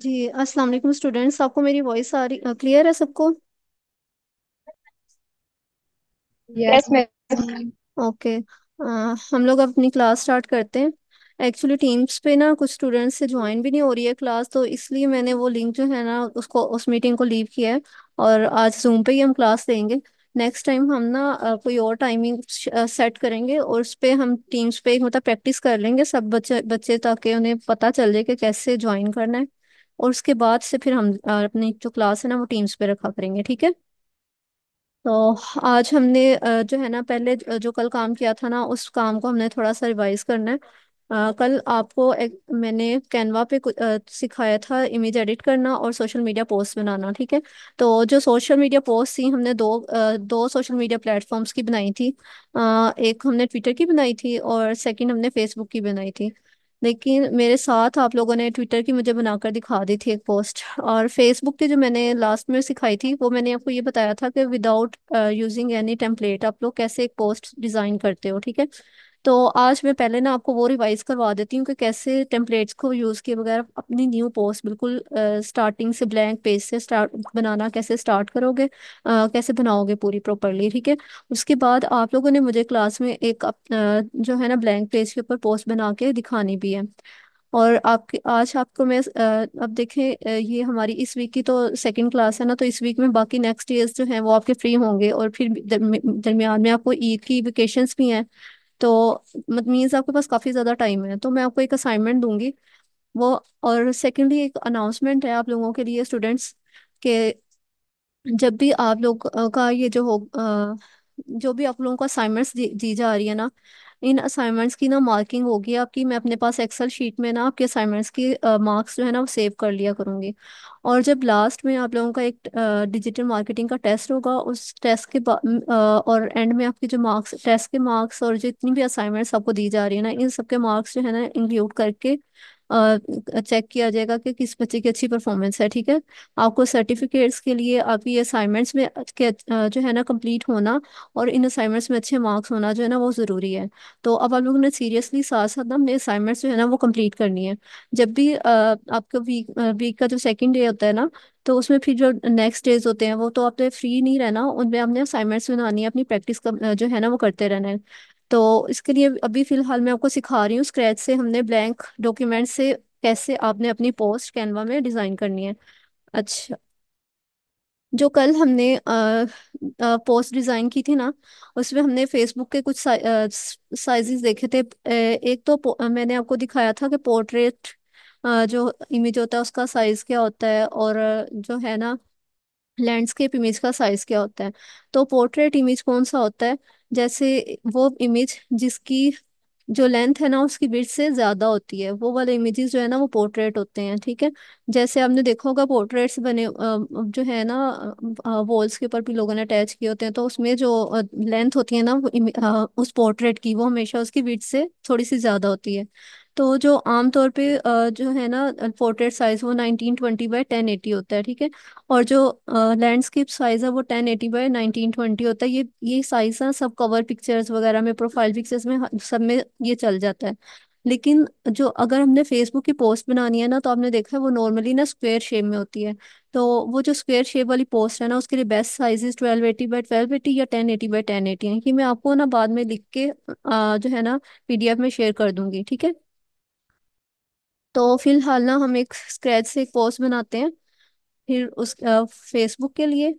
जी अस्सलाम वालेकुम स्टूडेंट्स आपको मेरी वॉइस आ रही क्लियर है सबको यस मैम ओके हम लोग अपनी क्लास स्टार्ट करते हैं एक्चुअली टीम्स पे ना कुछ स्टूडेंट्स से ज्वाइन भी नहीं हो रही है क्लास तो इसलिए मैंने वो लिंक जो है ना उसको उस मीटिंग को लीव किया है और आज जूम पे ही हम क्लास देंगे नेक्स्ट टाइम हम ना कोई और टाइमिंग सेट करेंगे और उस पर हम टीम्स पे मतलब प्रैक्टिस कर लेंगे सब बच्चे बच्चे ताकि उन्हें पता चल जाए कि कैसे ज्वाइन करना है और उसके बाद से फिर हम अपनी जो क्लास है ना वो टीम्स पे रखा करेंगे ठीक है तो आज हमने जो है ना पहले जो कल काम किया था ना उस काम को हमने थोड़ा सा रिवाइज करना है आ, कल आपको एक, मैंने कैनवा पे आ, सिखाया था इमेज एडिट करना और सोशल मीडिया पोस्ट बनाना ठीक है तो जो सोशल मीडिया पोस्ट थी हमने दो आ, दो सोशल मीडिया प्लेटफॉर्म्स की बनाई थी आ, एक हमने ट्विटर की बनाई थी और सेकंड हमने फेसबुक की बनाई थी लेकिन मेरे साथ आप लोगों ने ट्विटर की मुझे बनाकर दिखा दी थी एक पोस्ट और फेसबुक की जो मैंने लास्ट में सिखाई थी वो मैंने आपको ये बताया था कि विदाउट यूजिंग एनी टेम्पलेट आप लोग कैसे एक पोस्ट डिज़ाइन करते हो ठीक है तो आज मैं पहले ना आपको वो रिवाइज करवा देती हूँ कि कैसे टेम्पलेट्स को यूज़ किए बगैर अपनी न्यू पोस्ट बिल्कुल स्टार्टिंग से ब्लैंक पेज से स्टार्ट बनाना कैसे स्टार्ट करोगे आ, कैसे बनाओगे पूरी प्रॉपरली ठीक है उसके बाद आप लोगों ने मुझे क्लास में एक जो है ना ब्लैंक पेज के ऊपर पोस्ट बना के दिखानी भी है और आपके आज आपको मैं अब देखें ये हमारी इस वीक की तो सेकंड क्लास है ना तो इस वीक में बाकी नेक्स्ट ईयर जो हैं वो आपके फ्री होंगे और फिर दरमियान में आपको ईद की वेकेशंस भी हैं तो मतलब मीन्स आपके पास काफ़ी ज़्यादा टाइम है तो मैं आपको एक असाइनमेंट दूंगी वो और सेकेंडली एक अनाउंसमेंट है आप लोगों के लिए स्टूडेंट्स के जब भी आप लोग का ये जो हो जो भी आप लोगों को असाइनमेंट्स दी, दी जा रही है ना इन असाइनमेंट्स की ना मार्किंग होगी आपकी मैं अपने पास एक्सेल शीट में ना आपके असाइनमेंट्स की मार्क्स जो है ना वो सेव कर लिया करूंगी और जब लास्ट में आप लोगों का एक डिजिटल मार्केटिंग का टेस्ट होगा उस टेस्ट के और एंड में आपके जो मार्क्स टेस्ट के मार्क्स और जितनी भी असाइनमेंट्स आपको दी जा रही है ना इन सब के मार्क्स जो है ना इंक्लूड करके चेक किया जाएगा कि किस बच्चे की अच्छी परफॉर्मेंस है ठीक है आपको सर्टिफिकेट्स के लिए आपकी असाइनमेंट्स में जो है ना कंप्लीट होना और इन असाइनमेंट्स में अच्छे मार्क्स होना जो है ना वो ज़रूरी है तो अब आप लोगों ने सीरियसली साथ साथ ना अपने असाइनमेंट्स जो है ना वो कंप्लीट करनी है जब भी आपका वीक वीक का जो सेकेंड डे होता है ना तो उसमें फिर जो नेक्स्ट डेज होते हैं वो तो आपने फ्री नहीं रहना उनमें आपने असाइनमेंट्स बनानी है अपनी प्रैक्टिस का जो है ना वो करते रहना है तो इसके लिए अभी फिलहाल मैं आपको सिखा रही हूँ स्क्रैच से हमने ब्लैंक डॉक्यूमेंट से कैसे आपने अपनी पोस्ट कैनवा में डिज़ाइन करनी है अच्छा जो कल हमने आ, आ, पोस्ट डिज़ाइन की थी ना उसमें हमने फेसबुक के कुछ साइजेस देखे थे एक तो मैंने आपको दिखाया था कि पोर्ट्रेट जो इमेज होता है उसका साइज क्या होता है और जो है ना लैंडस्केप इमेज का साइज क्या होता है तो पोर्ट्रेट इमेज कौन सा होता है जैसे वो इमेज जिसकी जो लेंथ है ना उसकी विड्थ से ज्यादा होती है वो वाले इमेजेस जो है ना वो पोर्ट्रेट होते हैं ठीक है जैसे आपने देखा होगा पोर्ट्रेट्स बने जो है ना वॉल्स के ऊपर भी लोगों ने अटैच किए होते हैं तो उसमें जो लेंथ होती है ना उस पोर्ट्रेट की वो हमेशा उसकी विड्थ से थोड़ी सी ज्यादा होती है तो जो तौर पे जो है ना पोर्ट्रेट साइज वो nineteen twenty by ten eighty होता है ठीक है और जो लैंडस्केप साइज है वो ten eighty by nineteen twenty होता है ये ये साइज ना सब कवर पिक्चर्स वगैरह में प्रोफाइल पिक्चर्स में सब में ये चल जाता है लेकिन जो अगर हमने फेसबुक की पोस्ट बनानी है ना तो आपने देखा है वो नॉर्मली ना स्क्वायर शेप में होती है तो वो जो स्क्वायर शेप वाली पोस्ट है ना उसके लिए best sizes twelve eighty by twelve eighty या ten eighty by ten eighty है कि मैं आपको ना बाद में लिख के आ, जो है ना पीडीएफ में शेयर कर दूंगी ठीक है तो फिलहाल ना हम एक स्क्रैच से एक पोस्ट बनाते हैं फिर उस फेसबुक के लिए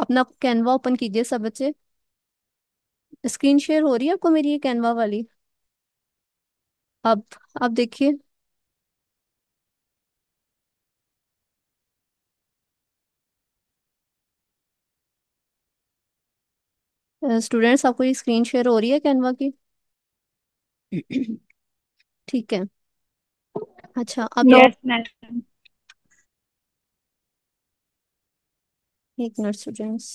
अपना कैनवा ओपन कीजिए सब बच्चे स्क्रीन शेयर हो रही है आपको मेरी ये कैनवा वाली अब आप देखिए स्टूडेंट्स आपको ये स्क्रीन शेयर हो रही है कैनवा की ठीक है अच्छा अब यस मैम एक मिनट स्टूडेंट्स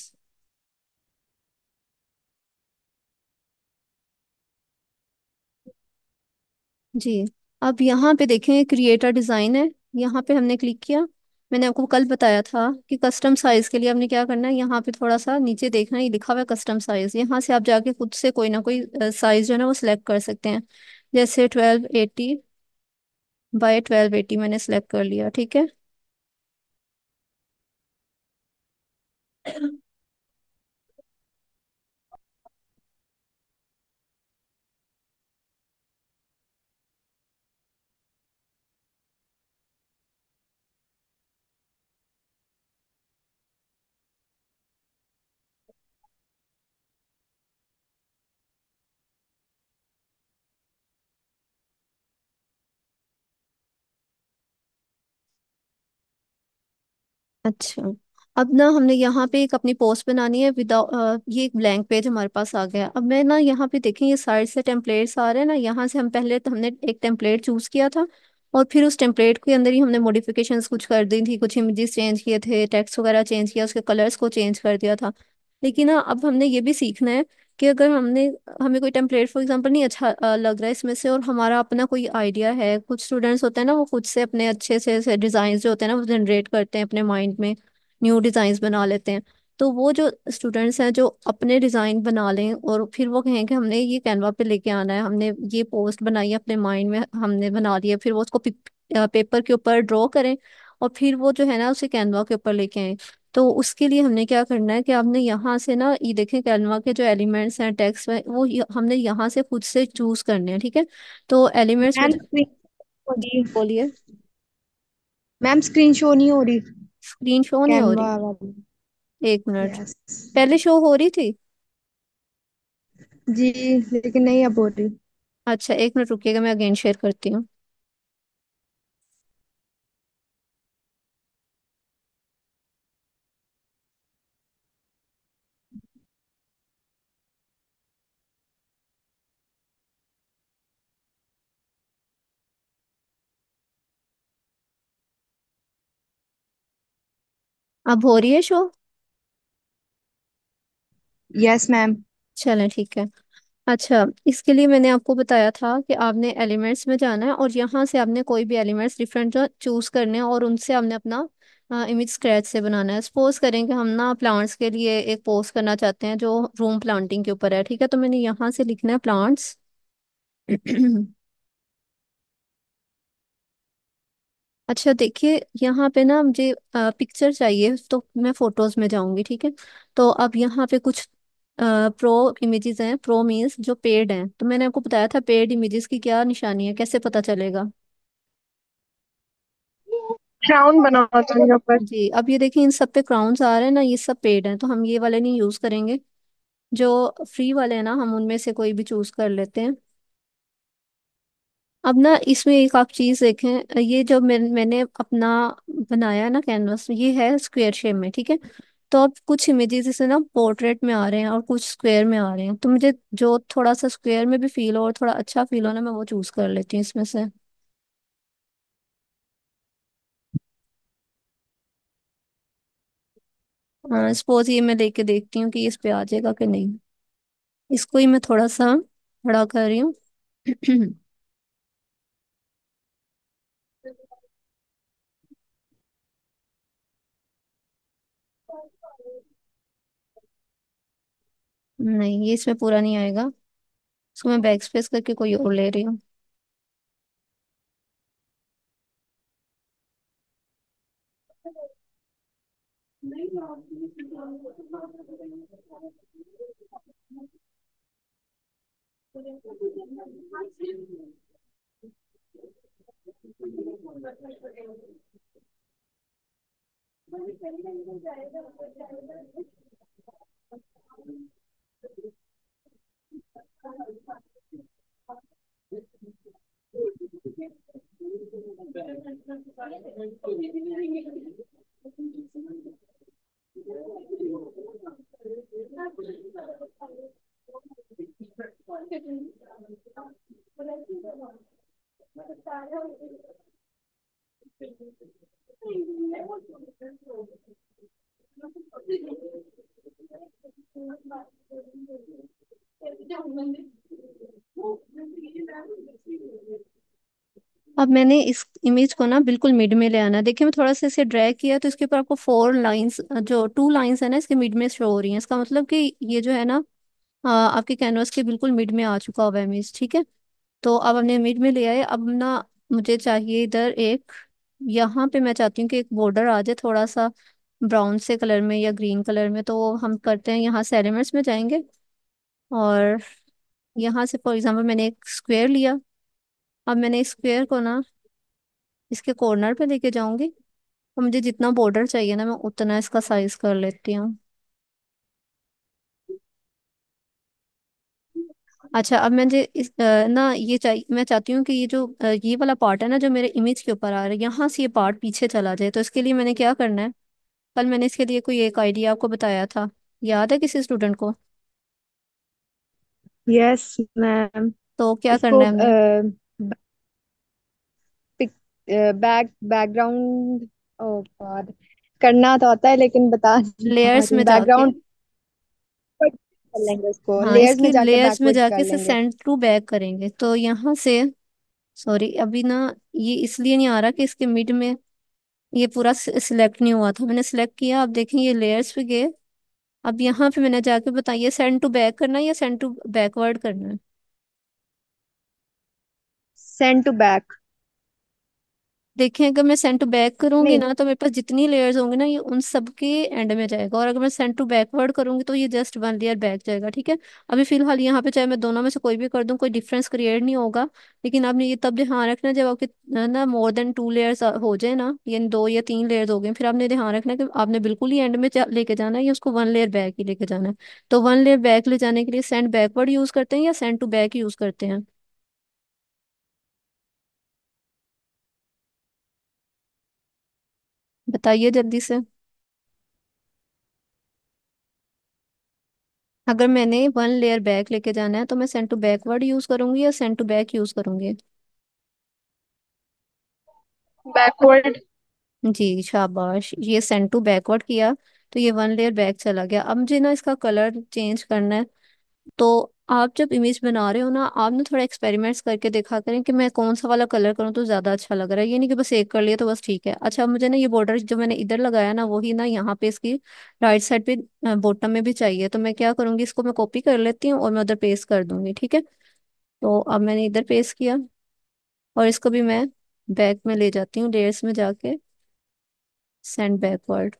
जी अब यहाँ पे देखें क्रिएटर डिज़ाइन है यहाँ पे हमने क्लिक किया मैंने आपको कल बताया था कि कस्टम साइज के लिए हमने क्या करना है यहाँ पे थोड़ा सा नीचे देखना ये लिखा हुआ है कस्टम साइज यहाँ से आप जाके खुद से कोई ना कोई साइज जो है ना वो सिलेक्ट कर सकते हैं जैसे twelve eighty by twelve eighty मैंने सेलेक्ट कर लिया ठीक है अच्छा अब ना हमने यहाँ पे एक अपनी पोस्ट बनानी है विदाउट ये एक ब्लैंक पेज हमारे पास आ गया अब मैं ना यहाँ पे देखें ये साइड से टेम्पलेट्स आ रहे हैं ना यहाँ से हम पहले तो हमने एक टेम्पलेट चूज किया था और फिर उस टेम्पलेट के अंदर ही हमने मॉडिफिकेशंस कुछ कर दी थी कुछ इमेजेस चेंज किए थे टेक्स्ट वगैरह चेंज किया उसके कलर्स को चेंज कर दिया था लेकिन ना अब हमने ये भी सीखना है कि अगर हमने हमें कोई टेम्पलेट फॉर एग्जांपल नहीं अच्छा लग रहा है इसमें से और हमारा अपना कोई आइडिया है कुछ स्टूडेंट्स होते हैं ना वो खुद से अपने अच्छे से, डिज़ाइन जो होते हैं ना वो जनरेट करते हैं अपने माइंड में न्यू डिजाइन बना लेते हैं तो वो जो स्टूडेंट्स हैं जो अपने डिज़ाइन बना लें और फिर वो कहें कि हमने ये कैनवा पे लेके आना है हमने ये पोस्ट बनाई अपने माइंड में हमने बना लिया फिर वो उसको पेपर के ऊपर ड्रॉ करें और फिर वो जो है ना उसे कैनवा के ऊपर लेके आए तो उसके लिए हमने क्या करना है कि आपने यहाँ से ना ये देखें कैनवा के जो एलिमेंट्स हैं टेक्स्ट में वो हमने यहाँ से खुद से चूज करने हैं ठीक है तो एलिमेंट्स मैम स्क्रीन बोलिए मैम स्क्रीन शो नहीं हो रही स्क्रीन शो नहीं हो रही एक मिनट yes. पहले शो हो रही थी जी लेकिन नहीं अब हो रही अच्छा एक मिनट रुकिएगा मैं अगेन शेयर करती हूँ अब हो रही है शो यस मैम चलें ठीक है अच्छा इसके लिए मैंने आपको बताया था कि आपने एलिमेंट्स में जाना है और यहाँ से आपने कोई भी एलिमेंट्स डिफरेंट चूज करने हैं और उनसे आपने अपना इमेज स्क्रैच से बनाना है सपोज करें कि हम ना प्लांट्स के लिए एक पोस्ट करना चाहते हैं जो रूम प्लांटिंग के ऊपर है ठीक है तो मैंने यहाँ से लिखना है प्लांट्स अच्छा देखिए यहाँ पे ना मुझे पिक्चर चाहिए तो मैं फोटोज में जाऊंगी ठीक है तो अब यहाँ पे कुछ आ, प्रो इमेजेस हैं प्रो मीन्स जो पेड हैं तो मैंने आपको बताया था पेड इमेजेस की क्या निशानी है कैसे पता चलेगा क्राउन बना होता है ऊपर जी अब ये देखिए इन सब पे क्राउन्स आ रहे हैं ना ये सब पेड हैं तो हम ये वाले नहीं यूज करेंगे जो फ्री वाले हैं ना हम उनमें से कोई भी चूज कर लेते हैं अब ना इसमें एक आप चीज देखें ये जब मैं, मैंने अपना बनाया ना कैनवस ये है स्क्वायर शेप में ठीक है तो अब कुछ इमेजेस इसे ना पोर्ट्रेट में आ रहे हैं और कुछ स्क्वायर में आ रहे हैं तो मुझे जो थोड़ा सा स्क्वायर में भी फील हो और थोड़ा अच्छा फील हो ना मैं वो चूज कर लेती हूँ इसमें से हाँ सपोज ये मैं लेके देखती हूँ कि इस पे आ जाएगा कि नहीं इसको ही मैं थोड़ा सा बड़ा कर रही हूँ नहीं ये इसमें पूरा नहीं आएगा इसको मैं बैक स्पेस करके कोई और ले रही हूँ जाएगा I think that अब मैंने इस इमेज को ना बिल्कुल मिड में ले आना है देखिए मैं थोड़ा सा इसे ड्रैग किया तो इसके ऊपर आपको फोर लाइंस जो टू लाइंस है ना इसके मिड में शो हो रही हैं इसका मतलब कि ये जो है ना आपके कैनवास के बिल्कुल मिड में आ चुका हुआ इमेज ठीक है तो अब हमने मिड में ले आए अब ना मुझे चाहिए इधर एक यहाँ पे मैं चाहती हूँ कि एक बॉर्डर आ जाए थोड़ा सा ब्राउन से कलर में या ग्रीन कलर में तो हम करते हैं यहाँ से में जाएंगे और यहाँ से फॉर एग्जांपल मैंने एक स्क्वायर लिया अब मैंने इस स्क्वायर को ना इसके कॉर्नर पे लेके जाऊंगी तो मुझे जितना बॉर्डर चाहिए ना मैं उतना इसका साइज कर लेती हूँ अच्छा अब मैं इस ना ये चाहिए मैं चाहती हूँ कि ये जो ये वाला पार्ट है ना जो मेरे इमेज के ऊपर आ रहा है यहाँ से ये पार्ट पीछे चला जाए तो इसके लिए मैंने क्या करना है कल मैंने इसके लिए कोई एक आइडिया आपको बताया था याद है किसी स्टूडेंट को यस मैम तो क्या उसको करना है हमें बैक बैकग्राउंड ओ गॉड करना तो आता है लेकिन बता नहीं पा लेयर्स रही में जाके बैकग्राउंड कर लेंगे उसको हाँ लेयर्स इसके में जाके लेयर्स में बैकवर्ड जाके इसे लेंगे सेंड टू बैक करेंगे तो यहाँ से सॉरी अभी ना ये इसलिए नहीं आ रहा कि इसके मिड में ये पूरा सिलेक्ट नहीं हुआ था मैंने सिलेक्ट किया अब देखें ये लेयर्स पे गए अब यहाँ पे मैंने जाके बताइए सेंड टू बैक करना है या सेंड टू बैकवर्ड करना है सेंड टू बैक देखें अगर मैं सेंड टू बैक करूंगी ना तो मेरे पास जितनी लेयर्स होंगे ना ये उन सब के एंड में जाएगा और अगर मैं सेंड टू बैकवर्ड करूंगी तो ये जस्ट वन लेयर बैक जाएगा ठीक है अभी फिलहाल यहाँ पे चाहे मैं दोनों में से कोई भी कर दूं कोई डिफरेंस क्रिएट नहीं होगा लेकिन आपने ये तब ध्यान रखना जब आपके ना मोर देन टू लेयर्स हो जाए ना ये दो या तीन लेयर हो गए फिर आपने ध्यान रखना कि आपने बिल्कुल ही एंड में लेके जाना है या उसको वन लेयर बैक ही लेके जाना है तो वन लेयर बैक ले जाने के लिए सेंड बैकवर्ड यूज करते हैं या सेंड टू बैक यूज करते हैं बताइए जल्दी से अगर मैंने वन लेयर बैक लेके जाना है तो मैं सेंड टू बैकवर्ड यूज करूंगी या सेंड टू बैक यूज करूंगी बैकवर्ड जी शाबाश ये सेंड टू बैकवर्ड किया तो ये वन लेयर बैक चला गया अब मुझे ना इसका कलर चेंज करना है तो आप जब इमेज बना रहे हो ना आप ना थोड़ा एक्सपेरिमेंट्स करके देखा करें कि मैं कौन सा वाला कलर करूँ तो ज्यादा अच्छा लग रहा है ये नहीं कि बस एक कर लिया तो बस ठीक है अच्छा मुझे ना ये बॉर्डर जो मैंने इधर लगाया ना वही ना यहाँ पे इसकी राइट साइड पे बॉटम में भी चाहिए तो मैं क्या करूंगी इसको मैं कॉपी कर लेती हूँ और मैं उधर पेस्ट कर दूंगी ठीक है तो अब मैंने इधर पेस्ट किया और इसको भी मैं बैक में ले जाती हूँ लेयर्स में जाके सेंड बैकवर्ड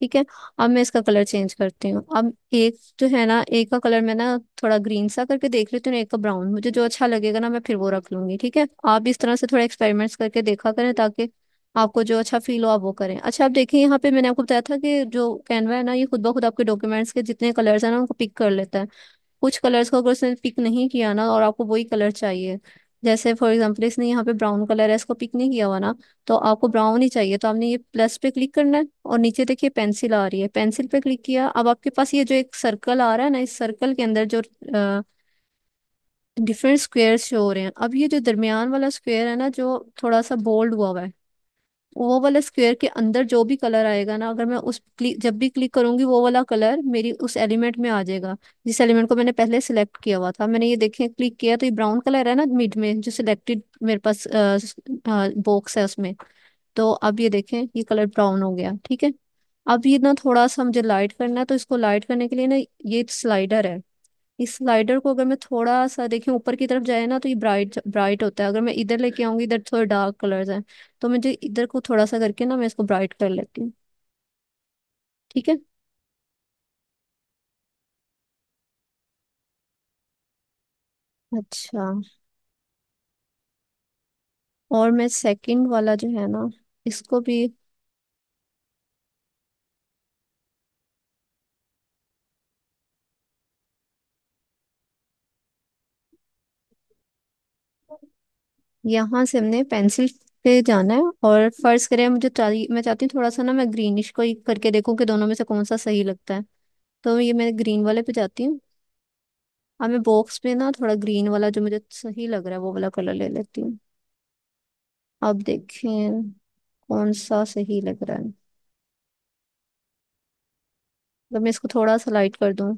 ठीक है अब मैं इसका कलर चेंज करती हूँ अब एक जो है ना एक का कलर मैं ना थोड़ा ग्रीन सा करके देख लेती हूँ एक का ब्राउन मुझे जो अच्छा लगेगा ना मैं फिर वो रख लूंगी ठीक है आप इस तरह से थोड़ा एक्सपेरिमेंट्स करके देखा करें ताकि आपको जो अच्छा फील हो आप वो करें अच्छा आप देखिए यहाँ पे मैंने आपको बताया था कि जो कैनवा है ना ये खुद ब खुद आपके डॉक्यूमेंट्स के जितने कलर्स है ना उनको पिक कर लेता है कुछ कलर्स को अगर उसने पिक नहीं किया ना और आपको वही कलर चाहिए जैसे फॉर एग्जांपल इसने यहाँ पे ब्राउन कलर है इसको पिक नहीं किया हुआ ना तो आपको ब्राउन ही चाहिए तो आपने ये प्लस पे क्लिक करना है और नीचे देखिए पेंसिल आ रही है पेंसिल पे क्लिक किया अब आपके पास ये जो एक सर्कल आ रहा है ना इस सर्कल के अंदर जो डिफरेंट स्क्वेयर शो हो रहे हैं अब ये जो दरमियान वाला स्क्वेयर है ना जो थोड़ा सा बोल्ड हुआ हुआ है वो वाला स्क्वायर के अंदर जो भी कलर आएगा ना अगर मैं उस क्लिक जब भी क्लिक करूंगी वो वाला कलर मेरी उस एलिमेंट में आ जाएगा जिस एलिमेंट को मैंने पहले सिलेक्ट किया हुआ था मैंने ये देखें क्लिक किया तो ये ब्राउन कलर है ना मिड में जो सिलेक्टेड मेरे पास बॉक्स है उसमें तो अब ये देखें ये कलर ब्राउन हो गया ठीक है अब ये ना थोड़ा सा मुझे लाइट करना है तो इसको लाइट करने के लिए ना ये स्लाइडर है इस स्लाइडर को अगर मैं थोड़ा सा देखें ऊपर की तरफ जाए ना तो ये ब्राइट ब्राइट होता है अगर मैं इधर लेके आऊंगी इधर थोड़े डार्क कलर्स हैं तो मुझे इधर को थोड़ा सा करके ना मैं इसको ब्राइट कर लेती हूँ ठीक है अच्छा और मैं सेकंड वाला जो है ना इसको भी यहाँ से हमने पेंसिल पे जाना है और फर्ज करें मुझे चाहिए मैं चाहती हूँ थोड़ा सा ना मैं ग्रीनिश को करके देखूँ कि दोनों में से कौन सा सही लगता है तो ये मैं ग्रीन वाले पे जाती हूँ अब मैं बॉक्स में ना थोड़ा ग्रीन वाला जो मुझे सही लग रहा है वो वाला कलर ले लेती हूँ अब देखें कौन सा सही लग रहा है तो मैं इसको थोड़ा सा लाइट कर दूँ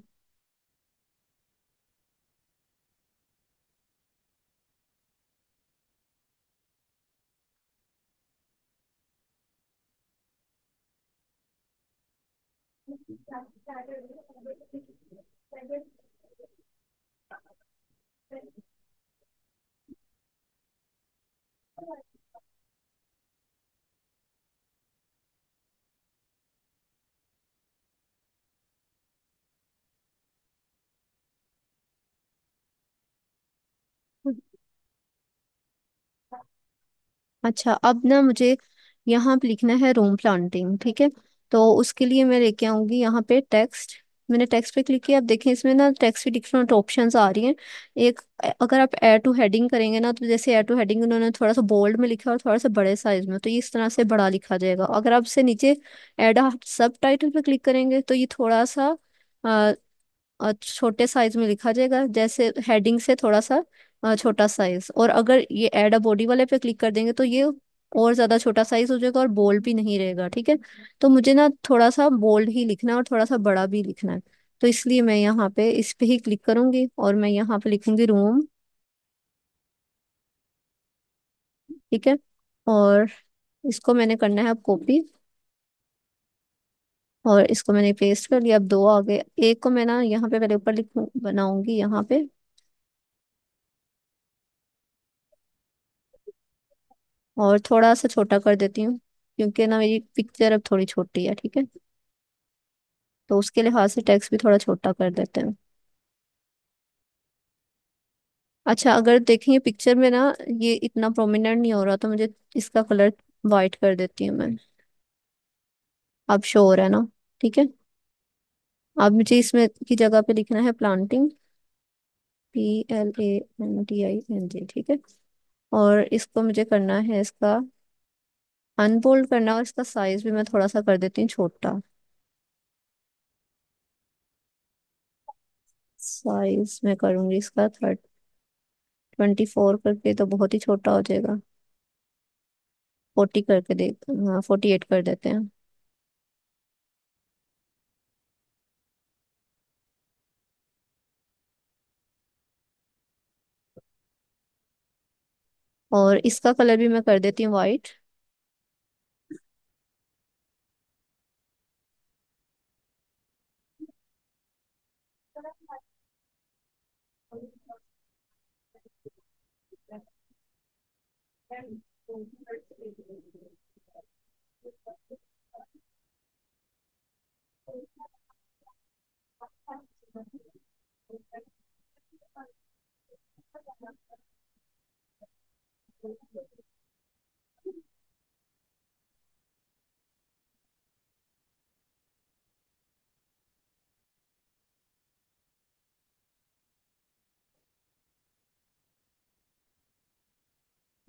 अच्छा अब ना मुझे यहाँ पर लिखना है रूम प्लांटिंग ठीक है तो उसके लिए मैं लेके आऊंगी यहाँ पे टेक्स्ट मैंने टेक्स्ट पे क्लिक किया आप देखें इसमें ना टेक्स्ट की डिफरेंट ऑप्शंस आ रही हैं एक अगर आप एड टू हेडिंग करेंगे ना तो जैसे एड टू हेडिंग उन्होंने थोड़ा सा बोल्ड में लिखा और थोड़ा सा बड़े साइज में तो ये इस तरह से बड़ा लिखा जाएगा अगर आप इसे नीचे एड सब टाइटल पर क्लिक करेंगे तो ये थोड़ा सा आ, छोटे साइज में लिखा जाएगा जैसे हेडिंग से थोड़ा सा छोटा साइज और अगर ये एड अ बॉडी वाले पे क्लिक कर देंगे तो ये और ज्यादा छोटा साइज हो जाएगा और बोल्ड भी नहीं रहेगा ठीक है तो मुझे ना थोड़ा सा बोल्ड ही लिखना है और थोड़ा सा बड़ा भी लिखना है तो इसलिए मैं यहाँ पे इस पे ही क्लिक करूंगी और मैं यहाँ पे लिखूंगी रूम ठीक है और इसको मैंने करना है अब कॉपी और इसको मैंने पेस्ट कर लिया अब दो आ गए एक को मैं ना यहाँ पे पहले ऊपर लिख बनाऊंगी यहाँ पे और थोड़ा सा छोटा कर देती हूँ क्योंकि ना मेरी पिक्चर अब थोड़ी छोटी है ठीक है तो उसके लिहाज से टेक्स्ट भी थोड़ा छोटा कर देते हैं अच्छा अगर देखेंगे पिक्चर में ना ये इतना प्रोमिनेंट नहीं हो रहा तो मुझे इसका कलर वाइट कर देती हूँ मैं अब शो हो रहा है ना ठीक है अब मुझे इसमें की जगह पे लिखना है planting P L A N T I N G ठीक है और इसको मुझे करना है इसका अनफोल्ड करना और इसका साइज भी मैं थोड़ा सा कर देती हूँ छोटा साइज मैं करूंगी इसका थर्ड ट्वेंटी फोर करके तो बहुत ही छोटा हो जाएगा फोर्टी करके देख हाँ फोर्टी एट कर देते हैं और इसका कलर भी मैं कर देती हूँ वाइट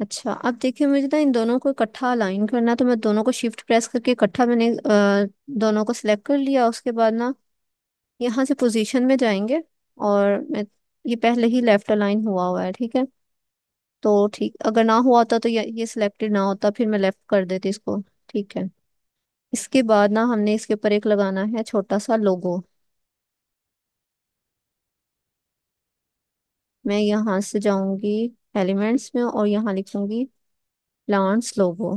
अच्छा अब देखिए मुझे ना इन दोनों को इकट्ठा अलाइन करना है, तो मैं दोनों को शिफ्ट प्रेस करके इकट्ठा मैंने दोनों को सिलेक्ट कर लिया उसके बाद ना यहाँ से पोजीशन में जाएंगे और मैं ये पहले ही लेफ्ट अलाइन हुआ हुआ है ठीक है तो ठीक अगर ना हुआ होता तो ये ये सिलेक्टेड ना होता फिर मैं लेफ्ट कर देती इसको ठीक है इसके बाद ना हमने इसके ऊपर एक लगाना है छोटा सा लोगो मैं यहाँ से जाऊंगी एलिमेंट्स में और यहाँ लिखूंगी प्लांट्स लोगो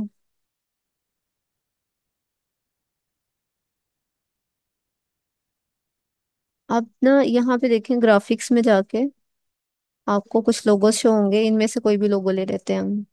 अब ना यहाँ पे देखें ग्राफिक्स में जाके आपको कुछ लोगों से होंगे इनमें से कोई भी लोगो ले लेते हैं हम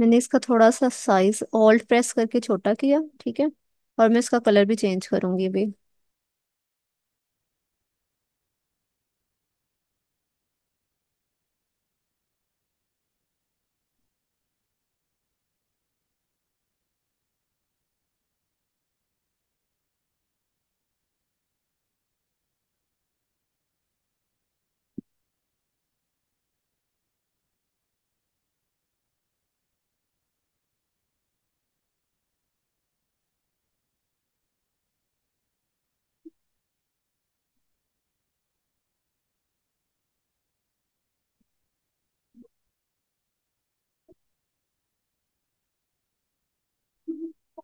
मैंने इसका थोड़ा सा साइज ऑल्ट प्रेस करके छोटा किया ठीक है और मैं इसका कलर भी चेंज करूंगी अभी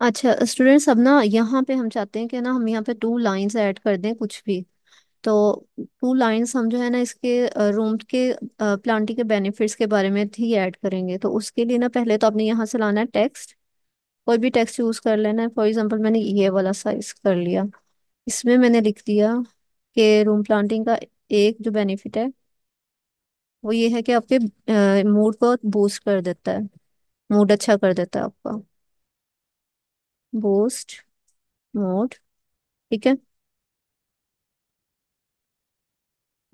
अच्छा स्टूडेंट्स अब ना यहाँ पे हम चाहते हैं कि ना हम यहाँ पे टू लाइंस ऐड कर दें कुछ भी तो टू लाइंस हम जो है ना इसके रूम के प्लांटी के बेनिफिट्स के बारे में ही ऐड करेंगे तो उसके लिए ना पहले तो आपने यहाँ से लाना है टेक्स्ट कोई भी टेक्स्ट यूज कर लेना है फॉर एग्जाम्पल मैंने ये वाला साइज कर लिया इसमें मैंने लिख दिया कि रूम प्लांटिंग का एक जो बेनिफिट है वो ये है कि आपके मूड को बूस्ट कर देता है मूड अच्छा कर देता है आपका बोस्ट मोड ठीक है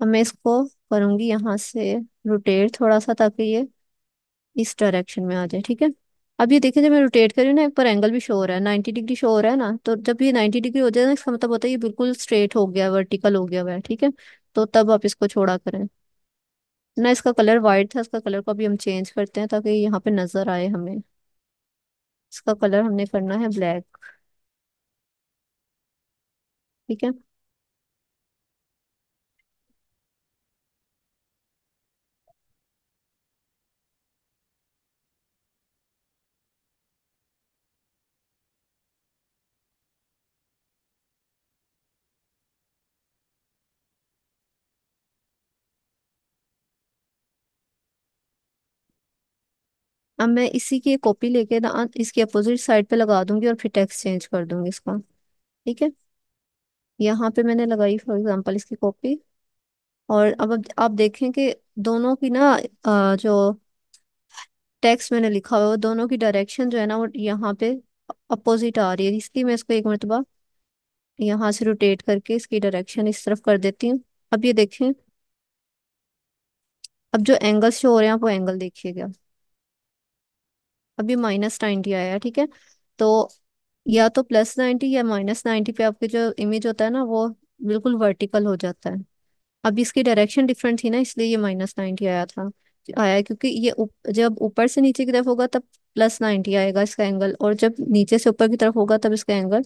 अब मैं इसको करूंगी यहाँ से रोटेट थोड़ा सा ताकि ये इस डायरेक्शन में आ जाए ठीक है अब ये देखिए जब मैं रोटेट करी ना एक पर एंगल भी शो हो रहा है नाइन्टी डिग्री शो हो रहा है ना तो जब ये नाइन्टी डिग्री हो जाए ना इसका मतलब होता है ये बिल्कुल स्ट्रेट हो गया वर्टिकल हो गया हुआ है ठीक है तो तब आप इसको छोड़ा करें ना इसका कलर वाइट था इसका कलर को अभी हम चेंज करते हैं ताकि यहाँ पे नजर आए हमें इसका कलर हमने करना है ब्लैक ठीक है अब मैं इसी की कॉपी लेके ना इसकी अपोजिट साइड पे लगा दूंगी और फिर टेक्स्ट चेंज कर दूंगी इसका ठीक है यहाँ पे मैंने लगाई फॉर एग्जांपल इसकी कॉपी और अब आप देखें कि दोनों की ना जो टेक्स्ट मैंने लिखा हुआ है दोनों की डायरेक्शन जो है ना वो यहाँ पे अपोजिट आ रही है इसलिए मैं इसको एक मरतबा यहाँ से रोटेट करके इसकी डायरेक्शन इस तरफ कर देती हूँ अब ये देखें अब जो एंगल शो हो रहे हैं आप वो एंगल देखिएगा अभी माइनस नाइन्टी आया ठीक है तो या तो प्लस नाइन्टी या माइनस नाइन्टी पे आपके जो इमेज होता है ना वो बिल्कुल वर्टिकल हो जाता है अब इसकी डायरेक्शन डिफरेंट थी ना इसलिए ये माइनस नाइन्टी आया था आया क्योंकि ये उप, जब ऊपर से नीचे की तरफ होगा तब प्लस नाइन्टी आएगा इसका एंगल और जब नीचे से ऊपर की तरफ होगा तब इसका एंगल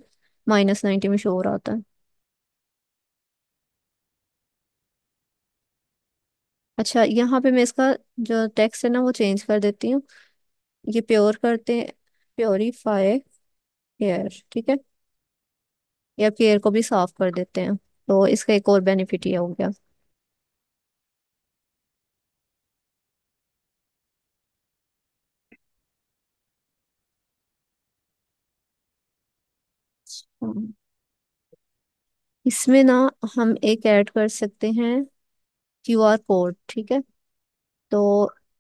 माइनस नाइन्टी में शो हो रहा होता है अच्छा यहाँ पे मैं इसका जो टेक्स्ट है ना वो चेंज कर देती हूँ ये प्योर करते हैं प्योरीफाई एयर ठीक है ये आपके एयर को भी साफ कर देते हैं तो इसका एक और बेनिफिट ये हो गया इसमें ना हम एक ऐड कर सकते हैं क्यूआर कोड ठीक है तो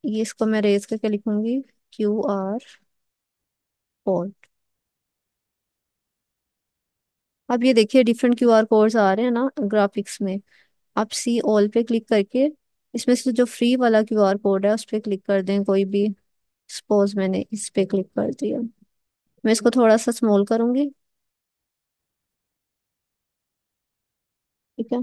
ये इसको मैं रेज करके लिखूंगी क्यू आर कोड अब ये देखिए डिफरेंट क्यू आर कोड्स आ रहे हैं ना ग्राफिक्स में आप सी ऑल पे क्लिक करके इसमें से जो फ्री वाला क्यू आर कोड है उस पर क्लिक कर दें कोई भी सपोज मैंने इस पे क्लिक कर दिया मैं इसको थोड़ा सा स्मॉल करूंगी ठीक है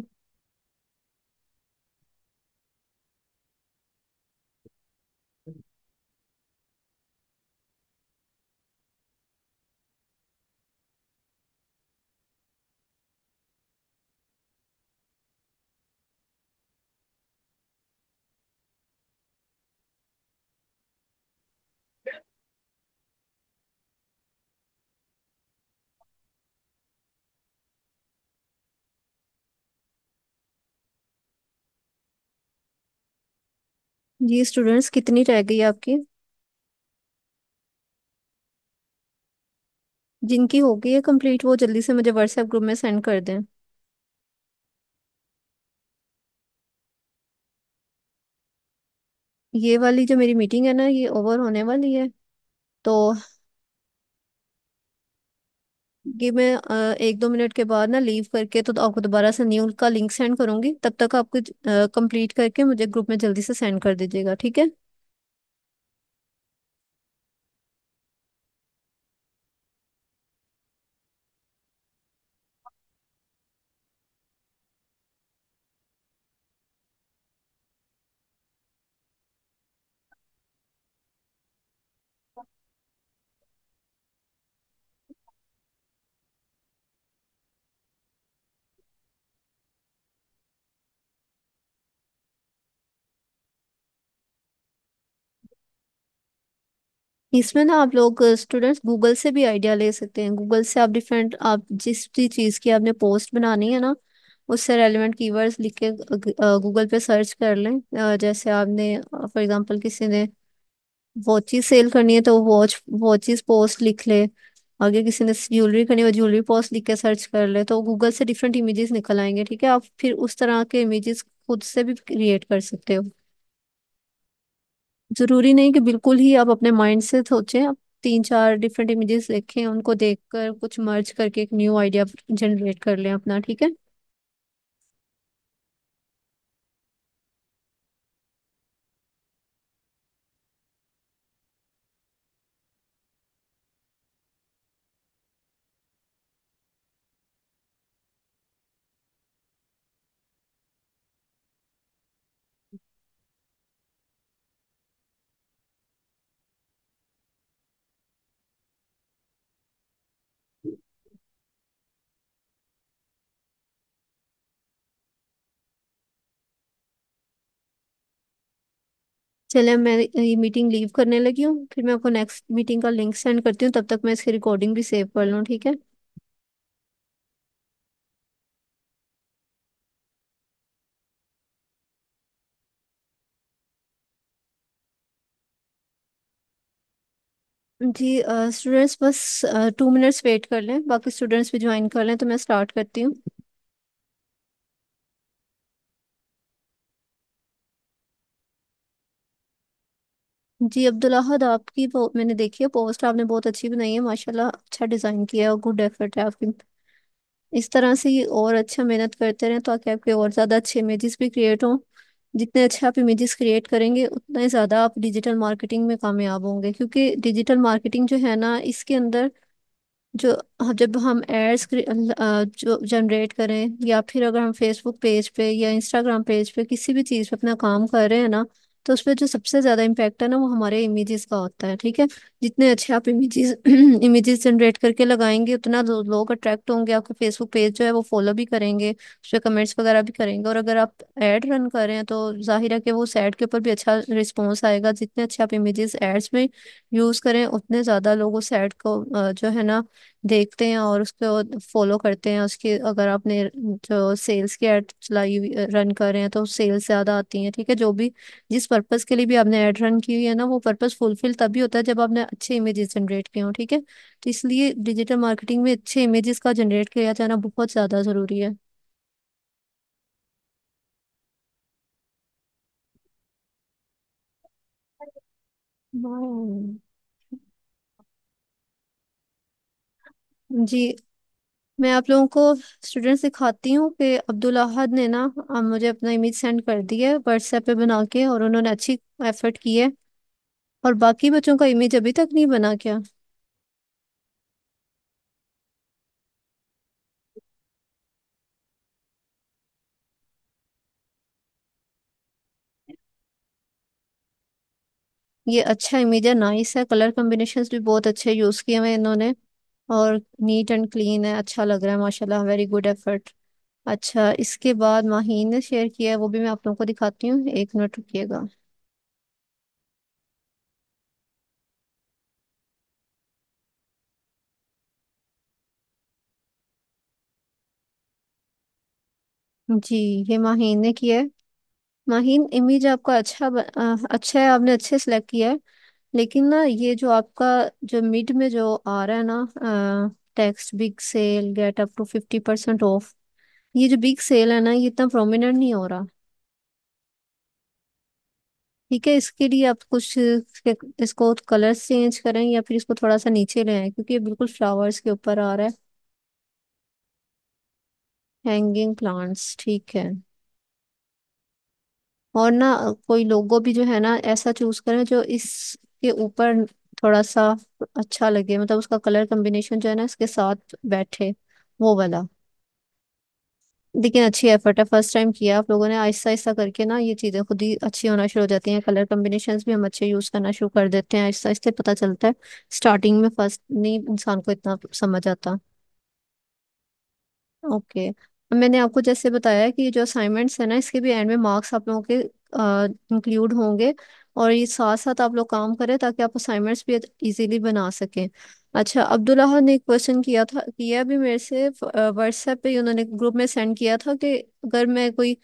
जी स्टूडेंट्स कितनी रह गई आपकी जिनकी हो गई है कंप्लीट वो जल्दी से मुझे व्हाट्सएप ग्रुप में सेंड कर दें ये वाली जो मेरी मीटिंग है ना ये ओवर होने वाली है तो कि मैं एक दो मिनट के बाद ना लीव करके तो, तो आपको दोबारा से न्यू का लिंक सेंड करूंगी तब तक आपको कंप्लीट करके मुझे ग्रुप में जल्दी से सेंड कर दीजिएगा ठीक है इसमें ना आप लोग स्टूडेंट्स गूगल से भी आइडिया ले सकते हैं गूगल से आप डिफरेंट आप जिस भी चीज़ की आपने पोस्ट बनानी है ना उससे रेलिवेंट कीवर्ड्स लिख के गूगल पे सर्च कर लें जैसे आपने फॉर एग्जांपल किसी ने वॉचिज सेल करनी है तो वॉच वॉचिज पोस्ट लिख ले आगे किसी ने ज्वेलरी करनी है ज्वेलरी तो पोस्ट लिख के सर्च कर ले तो गूगल से डिफरेंट इमेजेस निकल आएंगे ठीक है आप फिर उस तरह के इमेजेस खुद से भी क्रिएट कर सकते हो जरूरी नहीं कि बिल्कुल ही आप अपने माइंड से सोचें आप तीन चार डिफरेंट इमेजेस देखें उनको देखकर कुछ मर्ज करके एक न्यू आइडिया जनरेट कर लें अपना ठीक है चले मैं ये मीटिंग लीव करने लगी हूँ फिर मैं आपको नेक्स्ट मीटिंग का लिंक सेंड करती हूँ तब तक मैं इसकी रिकॉर्डिंग भी सेव कर लूँ ठीक है जी स्टूडेंट्स बस टू मिनट्स वेट कर लें बाकी स्टूडेंट्स भी ज्वाइन कर लें तो मैं स्टार्ट करती हूँ जी अब्दुल आपकी वो मैंने देखी है पोस्ट आपने बहुत अच्छी बनाई है माशाल्लाह अच्छा डिजाइन किया है और गुड एफर्ट है आपकी इस तरह से ही और अच्छा मेहनत करते रहें ताकि आपके और ज़्यादा अच्छे इमेजेस भी क्रिएट हों जितने अच्छे आप इमेजेस क्रिएट करेंगे उतना ही ज़्यादा आप डिजिटल मार्केटिंग में कामयाब होंगे क्योंकि डिजिटल मार्केटिंग जो है ना इसके अंदर जो जब हम एड्स जो जनरेट करें या फिर अगर हम फेसबुक पेज पे या इंस्टाग्राम पेज पे किसी भी चीज़ पे अपना काम कर रहे हैं ना तो उस पर जो सबसे ज़्यादा इम्पैक्ट है ना वो हमारे इमेजेस का होता है ठीक है जितने अच्छे आप इमेजेस इमेजेस जनरेट करके लगाएंगे उतना लोग अट्रैक्ट होंगे आपके फेसबुक पेज जो है वो फॉलो भी करेंगे उस पर कमेंट्स वगैरह भी करेंगे और अगर आप एड रन कर रहे हैं तो जाहिर है कि वो एड के ऊपर भी अच्छा रिस्पॉन्स आएगा जितने अच्छे आप इमेजेस एड्स में यूज़ करें उतने ज़्यादा लोग उस एड को जो है ना देखते हैं और उसको फॉलो करते हैं उसके अगर आपने जो सेल्स की एड चलाई रन कर रहे हैं तो सेल्स ज़्यादा आती है ठीक है जो भी जिस पर्पज के लिए भी आपने एड रन की हुई है ना वो पर्पज फुलफिल तभी होता है जब आपने अच्छे इमेजेस जनरेट किए हों ठीक है तो इसलिए डिजिटल मार्केटिंग में अच्छे इमेजेस का जनरेट किया जाना बहुत ज्यादा जरूरी है हम्म। जी मैं आप लोगों को स्टूडेंट सिखाती हूँ कि अब्दुल अहद ने ना मुझे अपना इमेज सेंड कर दिया है व्हाट्सएप पे बना के और उन्होंने अच्छी एफर्ट की है और बाकी बच्चों का इमेज अभी तक नहीं बना क्या ये अच्छा इमेज है नाइस है कलर कॉम्बिनेशन भी बहुत अच्छे यूज़ किए हुए इन्होंने और नीट एंड क्लीन है अच्छा लग रहा है माशाल्लाह वेरी गुड एफर्ट अच्छा इसके बाद माहीन ने शेयर किया है वो भी मैं आप लोगों को दिखाती हूँ एक मिनट रुकिएगा जी ये माहीन ने किया है माहीन इमेज आपका अच्छा अच्छा है आपने अच्छे सेलेक्ट किया है लेकिन ना ये जो आपका जो मिड में जो आ रहा है ना text big sale get up to fifty percent off ये जो बिग सेल है ना ये इतना प्रोमिनेंट नहीं हो रहा ठीक है इसके लिए आप कुछ इसको कलर्स चेंज करें या फिर इसको थोड़ा सा नीचे ले आए क्योंकि ये बिल्कुल फ्लावर्स के ऊपर आ रहा है हैंगिंग प्लांट्स ठीक है और ना कोई लोगो भी जो है ना ऐसा चूज करें जो इस कि ऊपर थोड़ा सा अच्छा लगे मतलब उसका कलर कॉम्बिनेशन जो है ना इसके साथ बैठे वो वाला लेकिन अच्छी एफर्ट है फर्स्ट टाइम किया आप लोगों ने आहिस्ता आहिस्ता करके ना ये चीज़ें खुद ही अच्छी होना शुरू हो जाती हैं कलर कॉम्बिनेशन भी हम अच्छे यूज़ करना शुरू कर देते हैं आहिस्ता आहिस्ते पता चलता है स्टार्टिंग में फर्स्ट नहीं इंसान को इतना समझ आता ओके okay. मैंने आपको जैसे बताया कि ये जो असाइनमेंट्स है ना इसके भी एंड में मार्क्स आप लोगों के इंक्लूड होंगे और ये साथ साथ आप लोग काम करें ताकि आप असाइनमेंट्स भी इजीली बना सकें अच्छा अब्दुल्ला ने एक क्वेश्चन किया था किया भी मेरे से व्हाट्सएप पे उन्होंने ग्रुप में सेंड किया था कि अगर मैं कोई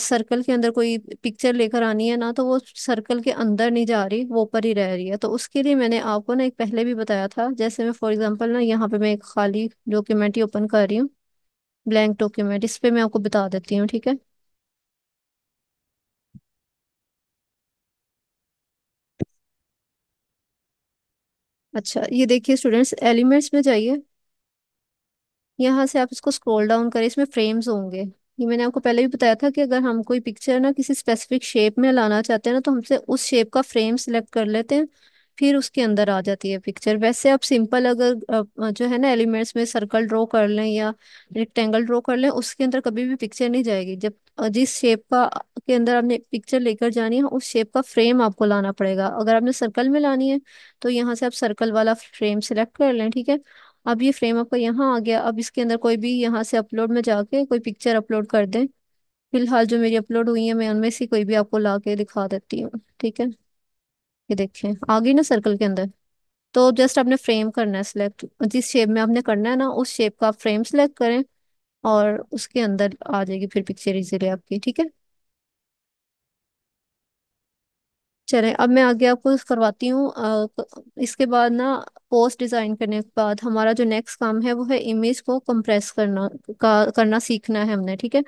सर्कल के अंदर कोई पिक्चर लेकर आनी है ना तो वो सर्कल के अंदर नहीं जा रही वो ऊपर ही रह रही है तो उसके लिए मैंने आपको ना एक पहले भी बताया था जैसे मैं फॉर एग्जाम्पल ना यहाँ पे मैं एक खाली डॉक्यूमेंट ही ओपन कर रही हूँ ब्लैंक डॉक्यूमेंट इस पर मैं आपको बता देती हूँ ठीक है अच्छा ये देखिए स्टूडेंट्स एलिमेंट्स में जाइए यहाँ से आप इसको स्क्रॉल डाउन करें इसमें फ्रेम्स होंगे ये मैंने आपको पहले भी बताया था कि अगर हम कोई पिक्चर ना किसी स्पेसिफिक शेप में लाना चाहते हैं ना तो हमसे उस शेप का फ्रेम सिलेक्ट कर लेते हैं फिर उसके अंदर आ जाती है पिक्चर वैसे आप सिंपल अगर जो है ना एलिमेंट्स में सर्कल ड्रॉ कर लें या रेक्टेंगल ड्रॉ कर लें उसके अंदर कभी भी पिक्चर नहीं जाएगी जब जिस शेप का के अंदर आपने पिक्चर लेकर जानी है उस शेप का फ्रेम आपको लाना पड़ेगा अगर आपने सर्कल में लानी है तो यहाँ से आप सर्कल वाला फ्रेम सेलेक्ट कर लें ठीक है अब ये फ्रेम आपका यहाँ आ गया अब इसके अंदर कोई भी यहाँ से अपलोड में जाके कोई पिक्चर अपलोड कर दें फिलहाल जो मेरी अपलोड हुई है मैं उनमें से कोई भी आपको ला के दिखा देती हूँ ठीक है ये देखिए आ गई ना सर्कल के अंदर तो जस्ट आपने फ्रेम करना है सिलेक्ट जिस शेप में आपने करना है ना उस शेप का आप फ्रेम सिलेक्ट करें और उसके अंदर आ जाएगी फिर पिक्चर इजीली आपकी ठीक है चलें अब मैं आगे आपको करवाती हूँ इसके बाद ना पोस्ट डिज़ाइन करने के बाद हमारा जो नेक्स्ट काम है वो है इमेज को कंप्रेस करना का करना सीखना है हमने ठीक है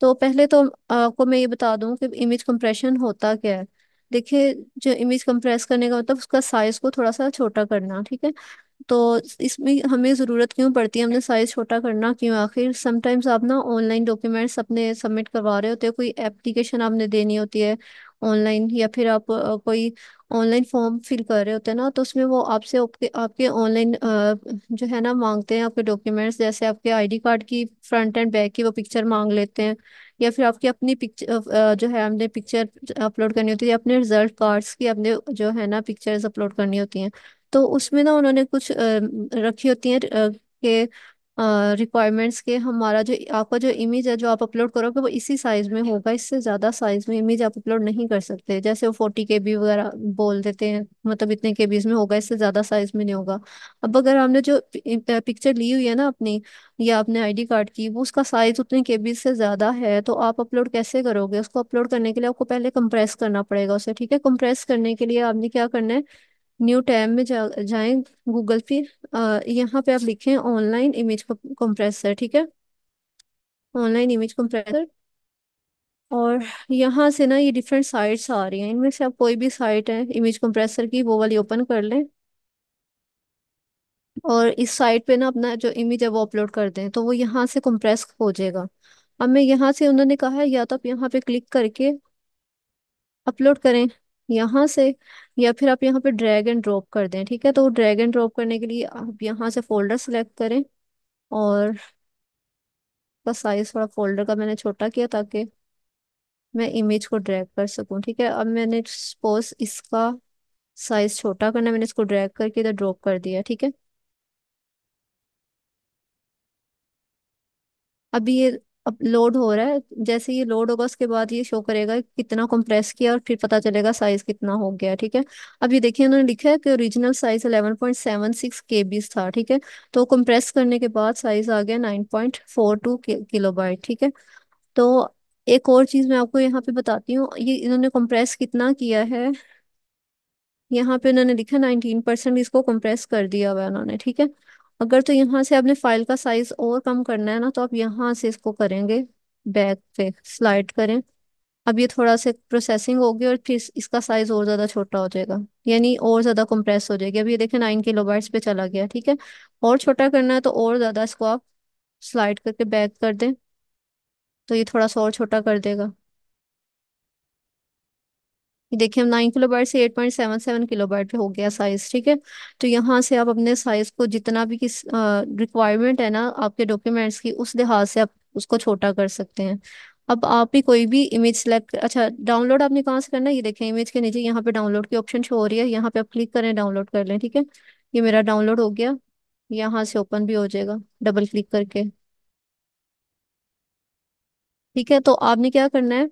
तो पहले तो आपको मैं ये बता दूं कि इमेज कंप्रेशन होता क्या है देखिए जो इमेज कंप्रेस करने का मतलब उसका साइज को थोड़ा सा छोटा करना ठीक है तो इसमें हमें ज़रूरत क्यों पड़ती है हमने साइज छोटा करना क्यों आखिर समटाइम्स आप ना ऑनलाइन डॉक्यूमेंट्स अपने सबमिट करवा रहे होते हैं कोई एप्लीकेशन आपने देनी होती है ऑनलाइन या फिर आप कोई ऑनलाइन फॉर्म फिल कर रहे होते हैं ना तो उसमें वो आपसे आपके ऑनलाइन जो है ना मांगते हैं आपके डॉक्यूमेंट्स जैसे आपके आईडी कार्ड की फ्रंट एंड बैक की वो पिक्चर मांग लेते हैं या फिर आपकी अपनी पिक्चर जो है हमने पिक्चर अपलोड करनी होती है अपने रिजल्ट कार्ड्स की अपने जो है ना पिक्चर्स अपलोड करनी होती हैं तो उसमें ना उन्होंने कुछ रखी होती हैं कि रिक्वायरमेंट्स के हमारा जो आपका जो इमेज है जो आप अपलोड करोगे वो इसी साइज में होगा इससे ज़्यादा साइज में इमेज आप अपलोड नहीं कर सकते जैसे वो फोर्टी के बी वगैरह बोल देते हैं मतलब इतने के बीज में होगा इससे ज़्यादा साइज में नहीं होगा अब अगर हमने जो पिक्चर ली हुई है ना अपनी या अपने आईडी कार्ड की वो उसका साइज उतने के बीज से ज़्यादा है तो आप अपलोड कैसे करोगे उसको अपलोड करने के लिए आपको पहले कंप्रेस करना पड़ेगा उसे ठीक है कंप्रेस करने के लिए आपने क्या करना है न्यू टैब में जा जाएं गूगल फिर यहाँ पे आप लिखें ऑनलाइन इमेज कंप्रेसर ठीक है ऑनलाइन इमेज कंप्रेसर और यहाँ से ना ये डिफरेंट साइट्स आ रही हैं इनमें से आप कोई भी साइट है इमेज कंप्रेसर की वो वाली ओपन कर लें और इस साइट पे ना अपना जो इमेज है वो अपलोड कर दें तो वो यहाँ से कंप्रेस हो जाएगा अब मैं यहाँ से उन्होंने कहा है या तो आप यहाँ पे क्लिक करके अपलोड करें यहाँ से या फिर आप यहाँ पे ड्रैग एंड ड्रॉप कर दें ठीक है तो ड्रैग एंड ड्रॉप करने के लिए आप यहाँ से फोल्डर सेलेक्ट करें और का साइज थोड़ा फोल्डर का मैंने छोटा किया ताकि मैं इमेज को ड्रैग कर सकूं ठीक है अब मैंने सपोज इसका साइज छोटा करना मैंने इसको ड्रैग करके इधर ड्रॉप कर दिया ठीक है अभी ये अब लोड हो रहा है जैसे ये लोड होगा उसके बाद ये शो करेगा कितना कंप्रेस किया और फिर पता चलेगा साइज कितना हो गया ठीक है अब ये देखिए उन्होंने लिखा है कि ओरिजिनल साइज 11.76 केबीज था ठीक है तो कंप्रेस करने के बाद साइज आ गया 9.42 किलोबाइट ठीक है तो एक और चीज मैं आपको यहाँ पे बताती हूँ ये इन्होंने कंप्रेस कितना किया है यहाँ पे उन्होंने लिखा नाइनटीन परसेंट इसको कंप्रेस कर दिया हुआ उन्होंने ठीक है अगर तो यहाँ से आपने फाइल का साइज और कम करना है ना तो आप यहाँ से इसको करेंगे बैक पे स्लाइड करें अब ये थोड़ा सा प्रोसेसिंग होगी और फिर इसका साइज और ज्यादा छोटा हो जाएगा यानी और ज्यादा कंप्रेस हो जाएगी अब ये देखें नाइन किलो बाइट्स पे चला गया ठीक है और छोटा करना है तो और ज्यादा इसको आप स्लाइड करके बैक कर दें तो ये थोड़ा सा और छोटा कर देगा ये देखिए हम नाइन किलो बाइट से eight point seven seven kilobyte हो गया साइज ठीक है तो यहाँ से आप अपने साइज को जितना भी किस रिक्वायरमेंट है ना आपके डॉक्यूमेंट्स की उस लिहाज से आप उसको छोटा कर सकते हैं अब आप भी कोई भी इमेज सेलेक्ट अच्छा डाउनलोड आपने कहाँ से करना है ये देखें इमेज के नीचे यहाँ पे डाउनलोड की ऑप्शन शो हो रही है यहाँ पे आप क्लिक करें डाउनलोड कर लें ठीक है ये मेरा डाउनलोड हो गया यहाँ से ओपन भी हो जाएगा डबल क्लिक करके ठीक है तो आपने क्या करना है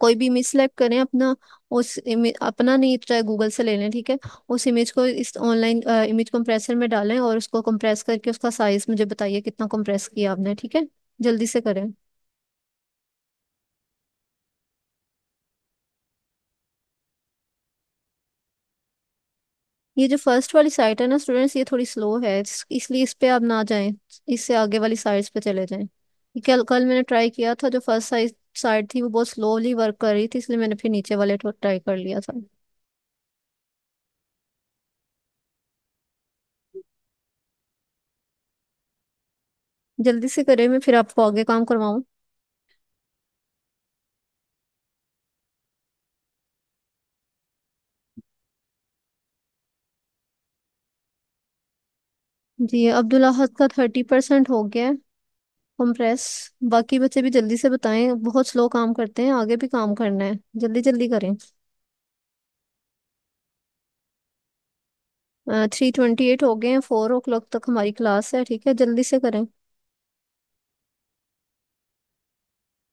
कोई भी इमेज सेलेक्ट करें अपना उस अपना नहीं चाहे गूगल से ले लें ठीक है उस इमेज को इस ऑनलाइन इमेज कंप्रेसर में डालें और उसको कंप्रेस करके उसका साइज मुझे बताइए कितना कंप्रेस किया आपने ठीक है जल्दी से करें ये जो फर्स्ट वाली साइट है ना स्टूडेंट्स ये थोड़ी स्लो है इसलिए इस पे आप ना जाएं इससे आगे वाली साइट्स पे चले जाएं कल कल मैंने ट्राई किया था जो फर्स्ट साइज साइड थी वो बहुत स्लोली वर्क कर रही थी इसलिए मैंने फिर नीचे वाले तो ट्राई कर लिया था जल्दी से करें मैं फिर आपको आगे काम करवाऊ जी अब्दुल अहद का थर्टी परसेंट हो गया है कंप्रेस बाकी बच्चे भी जल्दी से बताएं बहुत स्लो काम करते हैं आगे भी काम करना है जल्दी जल्दी करें थ्री ट्वेंटी एट हो गए हैं फोर ओ क्लॉक तक हमारी क्लास है ठीक है जल्दी से करें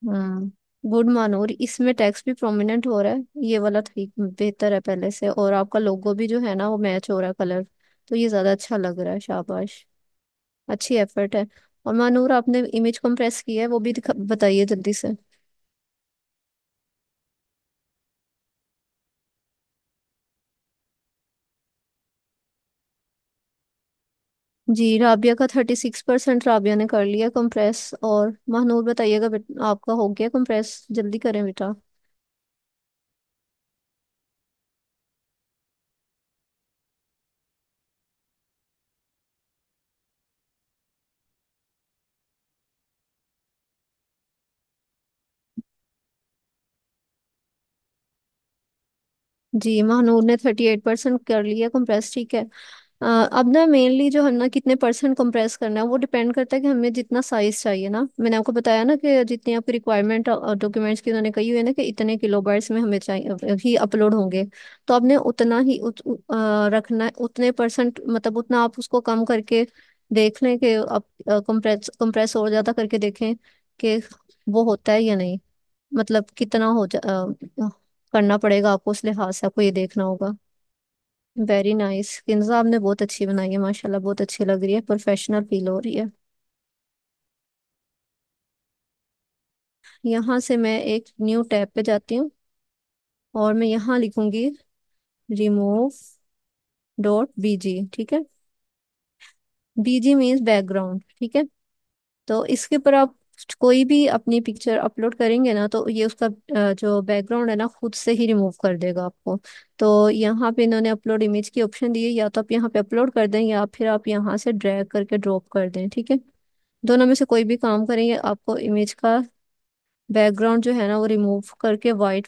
हम्म गुड मानूर इसमें टेक्स्ट भी प्रोमिनेंट हो रहा है ये वाला ठीक बेहतर है पहले से और आपका लोगो भी जो है ना वो मैच हो रहा है कलर तो ये ज्यादा अच्छा लग रहा है शाबाश अच्छी एफर्ट है और मानूर आपने इमेज कंप्रेस किया है वो भी बताइए जल्दी से जी राबिया का थर्टी सिक्स परसेंट राबिया ने कर लिया कंप्रेस और महानूर बताइएगा आपका हो गया कंप्रेस जल्दी करें बेटा जी महानूर ने थर्टी एट परसेंट कर लिया कंप्रेस ठीक है अब ना मेनली जो हम ना कितने परसेंट कंप्रेस करना है वो डिपेंड करता है कि हमें जितना साइज चाहिए ना मैंने आपको बताया ना कि जितनी आपकी रिक्वायरमेंट डॉक्यूमेंट्स की उन्होंने कही हुई है ना कि इतने किलोबाइट्स में हमें चाहिए ही अपलोड होंगे तो आपने उतना ही उत, उ, आ, रखना है उतने परसेंट मतलब उतना आप उसको कम करके देख लें कि आप कंप्रेस कंप्रेस और ज़्यादा करके देखें कि वो होता है या नहीं मतलब कितना हो जा आ, करना पड़ेगा आपको उस लिहाज से आपको ये देखना होगा वेरी नाइस किन्जा आपने बहुत अच्छी बनाई है माशाल्लाह बहुत अच्छी लग रही है प्रोफेशनल फील हो रही है यहाँ से मैं एक न्यू टैब पे जाती हूँ और मैं यहाँ लिखूंगी रिमूव डॉट बीजी ठीक है बीजी मीन्स बैकग्राउंड ठीक है तो इसके ऊपर आप कोई भी अपनी पिक्चर अपलोड करेंगे ना तो ये उसका जो बैकग्राउंड है ना खुद से ही रिमूव कर देगा आपको तो यहाँ पे इन्होंने अपलोड इमेज की ऑप्शन दी है या तो आप यहाँ पे अपलोड कर दें या फिर आप यहाँ से ड्रैग करके ड्रॉप कर दें ठीक है दोनों में से कोई भी काम करेंगे आपको इमेज का बैकग्राउंड जो है ना वो रिमूव करके वाइट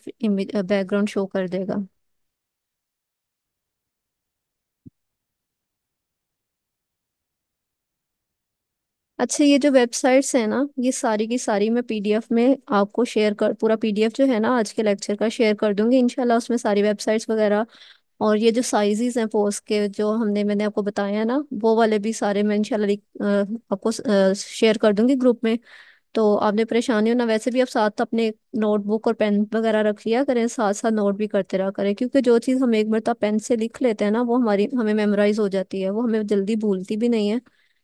बैकग्राउंड शो कर देगा अच्छा ये जो वेबसाइट्स है ना ये सारी की सारी मैं पीडीएफ में आपको शेयर कर पूरा पीडीएफ जो है ना आज के लेक्चर का शेयर कर दूंगी इंशाल्लाह उसमें सारी वेबसाइट्स वगैरह और ये जो साइजेस हैं पोस्ट के जो हमने मैंने आपको बताया है ना वो वाले भी सारे मैं इंशाल्लाह आपको शेयर कर दूंगी ग्रुप में तो आपने परेशानी होना वैसे भी आप साथ अपने नोटबुक और पेन वगैरह रख लिया करें साथ साथ नोट भी करते रहा करें क्योंकि जो चीज़ हम एक मरतब पेन से लिख लेते हैं ना वो हमारी हमें मेमोराइज हो जाती है वो हमें जल्दी भूलती भी नहीं है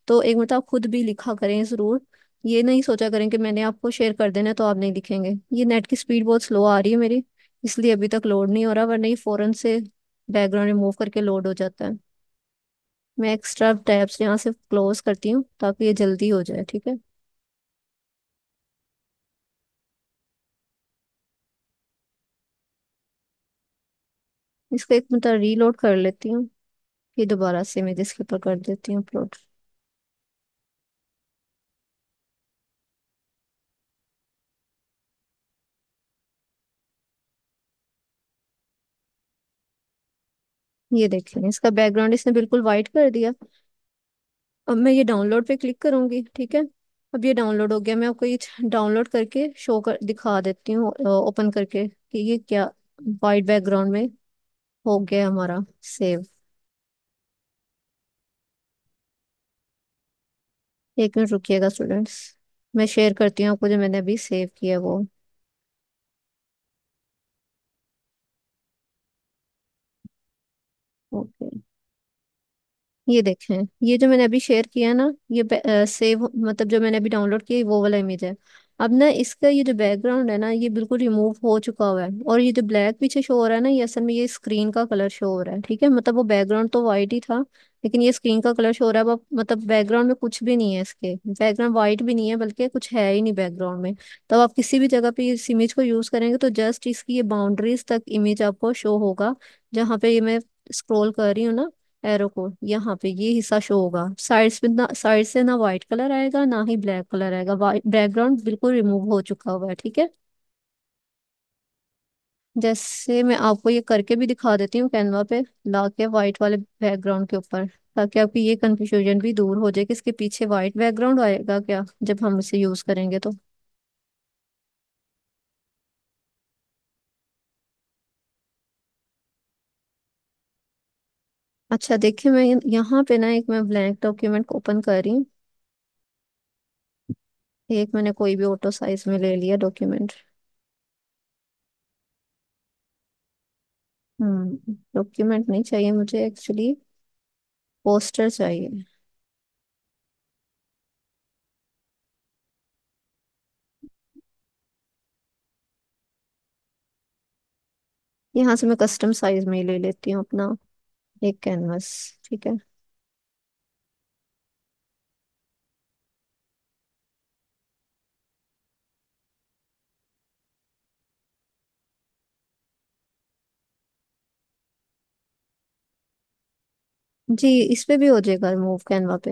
तो एक मतलब आप खुद भी लिखा करें ज़रूर ये नहीं सोचा करें कि मैंने आपको शेयर कर देना तो आप नहीं लिखेंगे ये नेट की स्पीड बहुत स्लो आ रही है मेरी इसलिए अभी तक लोड नहीं हो रहा वरना ये फ़ौरन से बैकग्राउंड रिमूव करके लोड हो जाता है मैं एक्स्ट्रा टैब्स यहाँ से क्लोज करती हूँ ताकि ये जल्दी हो जाए ठीक है इसको एक मतलब रीलोड कर लेती हूँ ये दोबारा से मैं इसके ऊपर कर देती हूँ अपलोड ये देखिए इसका बैकग्राउंड इसने बिल्कुल वाइट कर दिया अब मैं ये डाउनलोड पे क्लिक करूंगी ठीक है अब ये डाउनलोड हो गया मैं आपको ये डाउनलोड करके शो कर दिखा देती हूँ ओपन करके कि ये क्या वाइट बैकग्राउंड में हो गया हमारा सेव एक मिनट रुकिएगा स्टूडेंट्स मैं शेयर करती हूँ आपको जो मैंने अभी सेव किया वो ओके ये देखें ये जो मैंने अभी शेयर किया ना ये सेव मतलब जो मैंने अभी डाउनलोड किया वो वाला इमेज है अब ना इसका ये जो बैकग्राउंड है ना ये बिल्कुल रिमूव हो चुका हुआ है और ये जो ब्लैक पीछे शो हो रहा है ना ये असल में ये स्क्रीन का कलर शो हो रहा है ठीक है मतलब वो बैकग्राउंड तो वाइट ही था लेकिन ये स्क्रीन का कलर शो हो रहा है अब मतलब बैकग्राउंड में कुछ भी नहीं है इसके बैकग्राउंड वाइट भी नहीं है बल्कि कुछ है ही नहीं बैकग्राउंड में तो आप किसी भी जगह पे इस इमेज को यूज करेंगे तो जस्ट इसकी ये बाउंड्रीज तक इमेज आपको शो होगा जहाँ पे ये मैं स्क्रॉल कर रही हूँ ना एरो को यहाँ पे ये हिस्सा शो होगा साइड्स पे ना साइड से ना व्हाइट कलर आएगा ना ही ब्लैक कलर आएगा बैकग्राउंड बिल्कुल रिमूव हो चुका हुआ है ठीक है जैसे मैं आपको ये करके भी दिखा देती हूँ कैनवा पे ला के वाइट वाले बैकग्राउंड के ऊपर ताकि आपकी ये कंफ्यूजन भी दूर हो जाए कि इसके पीछे व्हाइट बैकग्राउंड आएगा क्या जब हम इसे यूज करेंगे तो अच्छा देखिए मैं यहाँ पे ना एक मैं ब्लैंक डॉक्यूमेंट ओपन कर रही हूँ एक मैंने कोई भी ऑटो साइज में ले लिया डॉक्यूमेंट हम्म डॉक्यूमेंट नहीं चाहिए मुझे एक्चुअली पोस्टर चाहिए यहाँ से मैं कस्टम साइज में ही ले लेती हूँ अपना एक कैनवास ठीक है जी इस पे भी हो जाएगा रिमूव कैनवा पे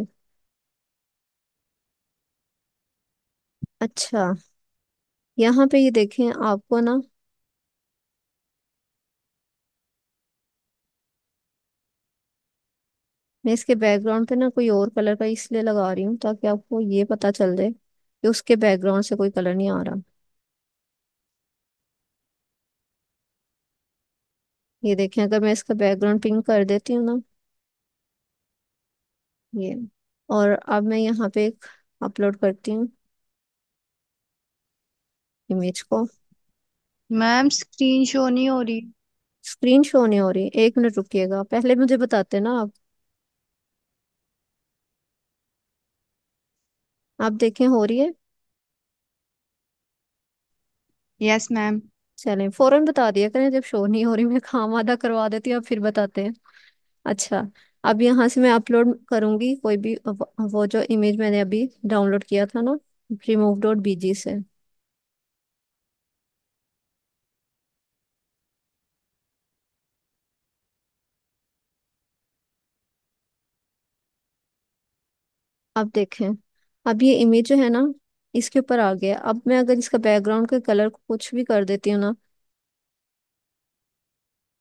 अच्छा यहाँ पे ये देखें आपको ना मैं इसके बैकग्राउंड पे ना कोई और कलर का इसलिए लगा रही हूँ ताकि आपको ये पता चल जाए कि उसके बैकग्राउंड से कोई कलर नहीं आ रहा ये देखें अगर मैं इसका बैकग्राउंड पिंक कर देती हूँ ना ये और अब मैं यहाँ पे एक अपलोड करती हूँ इमेज को मैम स्क्रीन शो नहीं हो रही स्क्रीन शो नहीं हो रही एक मिनट रुकिएगा पहले मुझे बताते ना आप आप देखें हो रही है यस मैम चले फौरन बता दिया करें जब शो नहीं हो रही मैं काम आधा करवा देती हूँ आप फिर बताते हैं अच्छा अब यहाँ से मैं अपलोड करूंगी कोई भी वो जो इमेज मैंने अभी डाउनलोड किया था ना रिमूव डॉट बीजी से अब देखें अब ये इमेज जो है ना इसके ऊपर आ गया अब मैं अगर इसका बैकग्राउंड के कलर को कुछ भी कर देती हूँ ना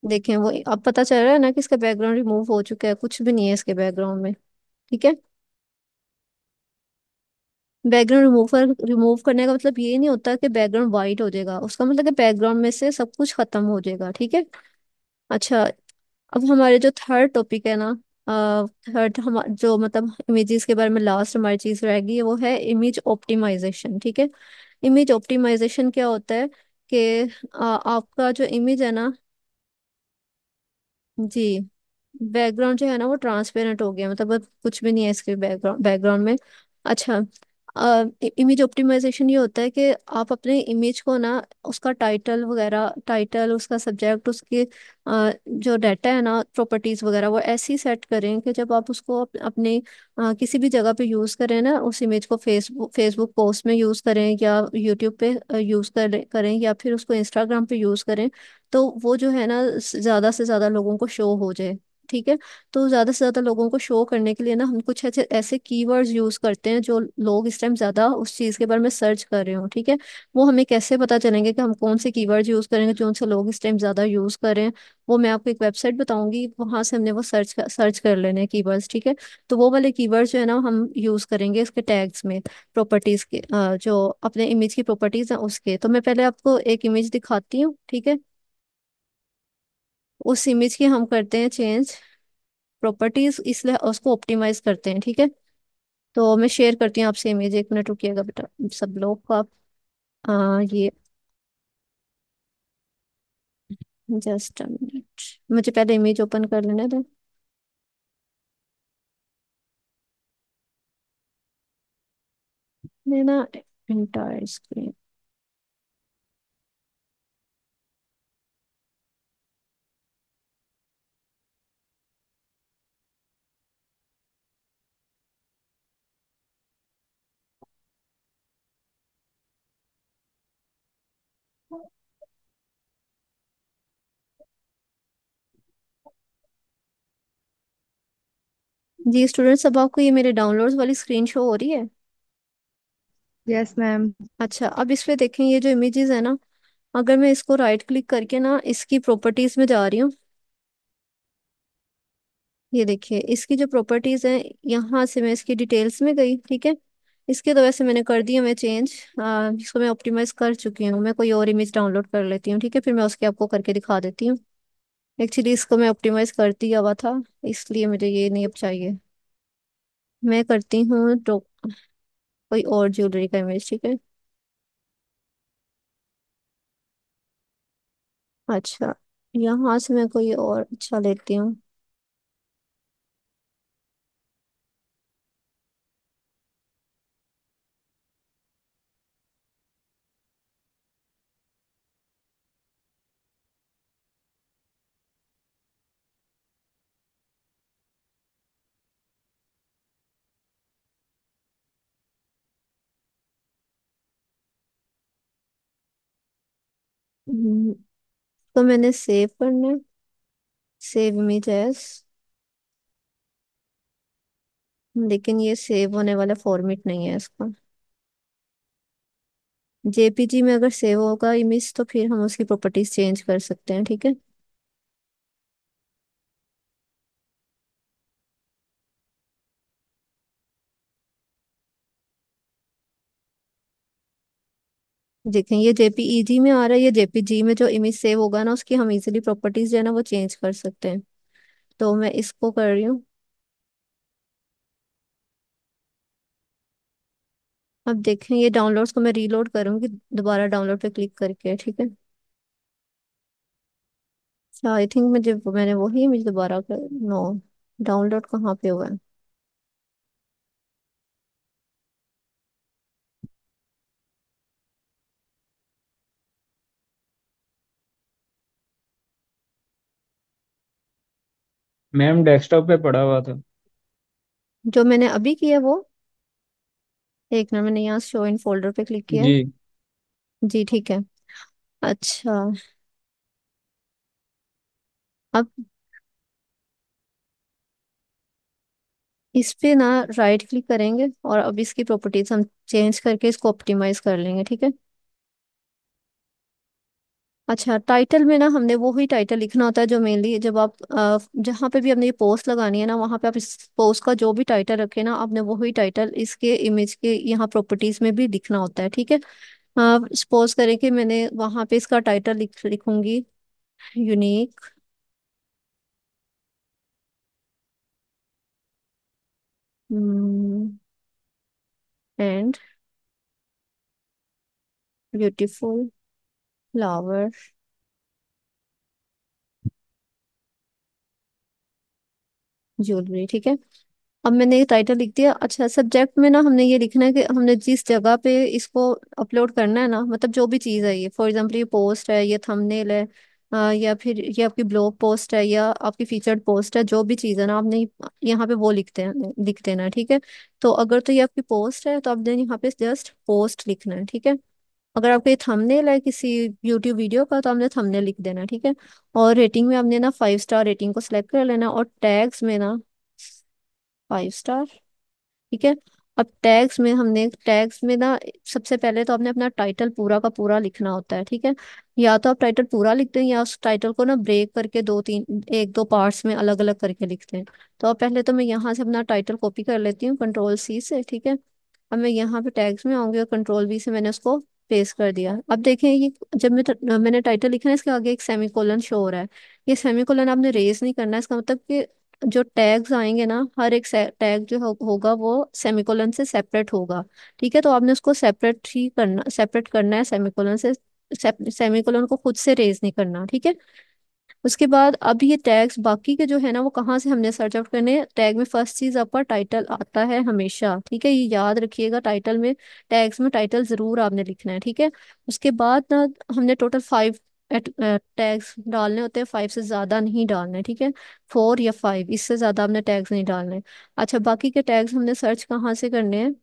देखें वो अब पता चल रहा है ना कि इसका बैकग्राउंड रिमूव हो चुका है कुछ भी नहीं है इसके बैकग्राउंड में ठीक है बैकग्राउंड रिमूवर रिमूव करने का मतलब ये नहीं होता कि बैकग्राउंड वाइट हो जाएगा उसका मतलब कि बैकग्राउंड में से सब कुछ खत्म हो जाएगा ठीक है अच्छा अब हमारे जो थर्ड टॉपिक है ना थर्ड हम जो मतलब इमेजेस के बारे में लास्ट हमारी चीज रहेगी वो है इमेज ऑप्टिमाइजेशन ठीक है इमेज ऑप्टिमाइजेशन क्या होता है कि आपका जो इमेज है ना जी बैकग्राउंड जो है ना वो ट्रांसपेरेंट हो गया मतलब कुछ भी नहीं है इसके बैकग्राउंड बैकग्राउंड में अच्छा इमेज ऑप्टिमाइजेशन ये होता है कि आप अपने इमेज को ना उसका टाइटल वगैरह टाइटल उसका सब्जेक्ट उसके आ, जो डाटा है ना प्रॉपर्टीज वगैरह वो ऐसी सेट करें कि जब आप उसको अप, अपने आ, किसी भी जगह पे यूज़ करें ना उस इमेज को फेसबुक फेसबुक पोस्ट में यूज़ करें या यूट्यूब पे यूज़ कर, करें या फिर उसको इंस्टाग्राम पे यूज़ करें तो वो जो है ना ज़्यादा से ज़्यादा लोगों को शो हो जाए ठीक है तो ज़्यादा से ज़्यादा लोगों को शो करने के लिए ना हम कुछ ऐसे ऐसे कीवर्ड्स यूज़ करते हैं जो लोग इस टाइम ज़्यादा उस चीज़ के बारे में सर्च कर रहे हो ठीक है वो हमें कैसे पता चलेंगे कि हम कौन से कीवर्ड्स यूज़ करेंगे जो उनसे लोग इस टाइम ज़्यादा यूज़ कर रहे हैं वो मैं आपको एक वेबसाइट बताऊंगी वहां से हमने वो सर्च कर, सर्च कर लेने हैं कीवर्ड्स ठीक है तो वो वाले कीवर्ड्स जो है ना हम यूज़ करेंगे इसके टैग्स में प्रॉपर्टीज़ के जो अपने इमेज की प्रॉपर्टीज़ है उसके तो मैं पहले आपको एक इमेज दिखाती हूँ ठीक है उस इमेज की हम करते हैं चेंज प्रॉपर्टीज इसलिए उसको ऑप्टिमाइज करते हैं ठीक है तो मैं शेयर करती हूँ आपसे इमेज एक मिनट रुकिएगा बेटा सब लोग को आप आ, ये जस्ट मिनट मुझे पहले इमेज ओपन कर लेना था ना इंटायर स्क्रीन जी स्टूडेंट्स अब आपको ये मेरे डाउनलोड्स वाली स्क्रीन शो हो रही है यस yes, मैम अच्छा अब इस पे देखें ये जो इमेजेस है ना अगर मैं इसको राइट क्लिक करके ना इसकी प्रॉपर्टीज में जा रही हूँ ये देखिए इसकी जो प्रॉपर्टीज है यहाँ से मैं इसकी डिटेल्स में गई ठीक है इसके तो वैसे मैंने कर दिया मैं चेंज आ, इसको मैं ऑप्टिमाइज कर चुकी हूँ मैं कोई और इमेज डाउनलोड कर लेती हूँ ठीक है फिर मैं उसके आपको करके दिखा देती हूँ एक्चुअली इसको मैं ऑप्टिमाइज करती हुआ था इसलिए मुझे ये नहीं अब चाहिए मैं करती हूँ तो कोई और ज्वेलरी का इमेज ठीक है अच्छा यहाँ से मैं कोई और अच्छा लेती हूँ तो मैंने सेव करना है सेव इमेज एस लेकिन ये सेव होने वाला फॉर्मेट नहीं है इसका जेपीजी में अगर सेव होगा इमेज तो फिर हम उसकी प्रॉपर्टीज चेंज कर सकते हैं ठीक है देखें ये जेपीईजी e में आ रहा है ये जेपीजी में जो इमेज सेव होगा ना उसकी हम इजीली प्रॉपर्टीज जो है ना वो चेंज कर सकते हैं तो मैं इसको कर रही हूँ अब देखें ये डाउनलोड्स को मैं रीलोड करूंगी दोबारा डाउनलोड पे क्लिक करके ठीक है आई थिंक मुझे मैंने वही इमेज दोबारा कर नो डाउनलोड कहाँ पे हुआ है मैम डेस्कटॉप पे पड़ा हुआ था जो मैंने अभी किया वो एक मिनट मैंने यहाँ शो इन फोल्डर पे क्लिक किया जी जी ठीक है अच्छा अब इस पे ना राइट क्लिक करेंगे और अब इसकी प्रॉपर्टीज हम चेंज करके इसको ऑप्टिमाइज कर लेंगे ठीक है अच्छा टाइटल में ना हमने वो ही टाइटल लिखना होता है जो मेनली जब आप जहाँ पे भी हमने ये पोस्ट लगानी है ना वहाँ पे आप इस पोस्ट का जो भी टाइटल रखे ना आपने वो ही टाइटल इसके इमेज के यहाँ प्रॉपर्टीज में भी लिखना होता है ठीक है सपोज करें कि मैंने वहाँ पे इसका टाइटल लिख लिखूंगी unique and beautiful flower jewellery ठीक है अब मैंने ये टाइटल लिख दिया अच्छा सब्जेक्ट में ना हमने ये लिखना है कि हमने जिस जगह पे इसको अपलोड करना है ना मतलब जो भी चीज़ है ये फॉर एग्जांपल ये पोस्ट है ये थंबनेल है आ, या फिर ये आपकी ब्लॉग पोस्ट है या आपकी फीचर्ड पोस्ट है जो भी चीज़ है ना आपने यहाँ पे वो लिखते हैं लिख देना ठीक है तो अगर तो ये आपकी पोस्ट है तो आपने यहाँ पे जस्ट पोस्ट लिखना है ठीक है अगर आपको ये थंबनेल है किसी यूट्यूब वीडियो का तो आपने थंबनेल लिख देना ठीक है और रेटिंग में आपने ना फाइव स्टार रेटिंग को सिलेक्ट कर लेना और टैग्स में ना फाइव स्टार ठीक है अब टैग्स में हमने टैग्स में ना सबसे पहले तो आपने अपना टाइटल पूरा का पूरा लिखना होता है ठीक है या तो आप टाइटल पूरा लिखते हैं या उस टाइटल को ना ब्रेक करके दो तीन एक दो पार्ट्स में अलग अलग करके लिखते हैं तो अब पहले तो मैं यहाँ से अपना टाइटल कॉपी कर लेती हूँ कंट्रोल सी से ठीक है अब मैं यहाँ पे टैग्स में आऊंगी और कंट्रोल बी से मैंने उसको पेस्ट कर दिया अब देखें ये जब मैं मैंने टाइटल लिखा है इसके आगे एक सेमी कोलन शो हो रहा है ये सेमी कोलन आपने रेज नहीं करना है इसका मतलब कि जो टैग्स आएंगे ना हर एक टैग जो हो, होगा वो सेमिकोलन से सेपरेट होगा ठीक है तो आपने उसको सेपरेट ही करना सेपरेट करना है सेमिकोलन से सेमिकोलन को खुद से रेज नहीं करना ठीक है उसके बाद अब ये टैग्स बाकी के जो है ना वो कहाँ से हमने सर्च आउट करने टैग में फर्स्ट चीज़ आपका टाइटल आता है हमेशा ठीक है ये याद रखिएगा टाइटल में टैग्स में टाइटल ज़रूर आपने लिखना है ठीक है उसके बाद ना हमने टोटल फाइव टैग्स डालने होते हैं फाइव से ज़्यादा नहीं डालने ठीक है फोर या फाइव इससे ज़्यादा आपने टैग्स नहीं डालने अच्छा बाकी के टैग्स हमने सर्च कहाँ से करने हैं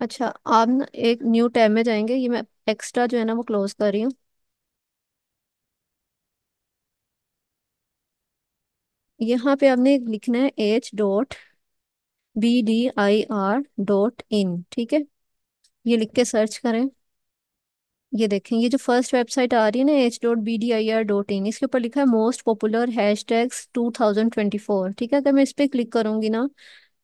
अच्छा आप ना एक न्यू टैब में जाएंगे ये मैं एक्स्ट्रा जो है ना वो क्लोज कर रही हूँ यहाँ पे आपने लिखना है H dot B D I R dot in ठीक है ये लिख के सर्च करें ये देखें ये जो फर्स्ट वेबसाइट आ रही है ना H dot B D I R dot in इसके ऊपर लिखा है most popular hashtags two thousand twenty four ठीक है अगर मैं इस पर क्लिक करूंगी ना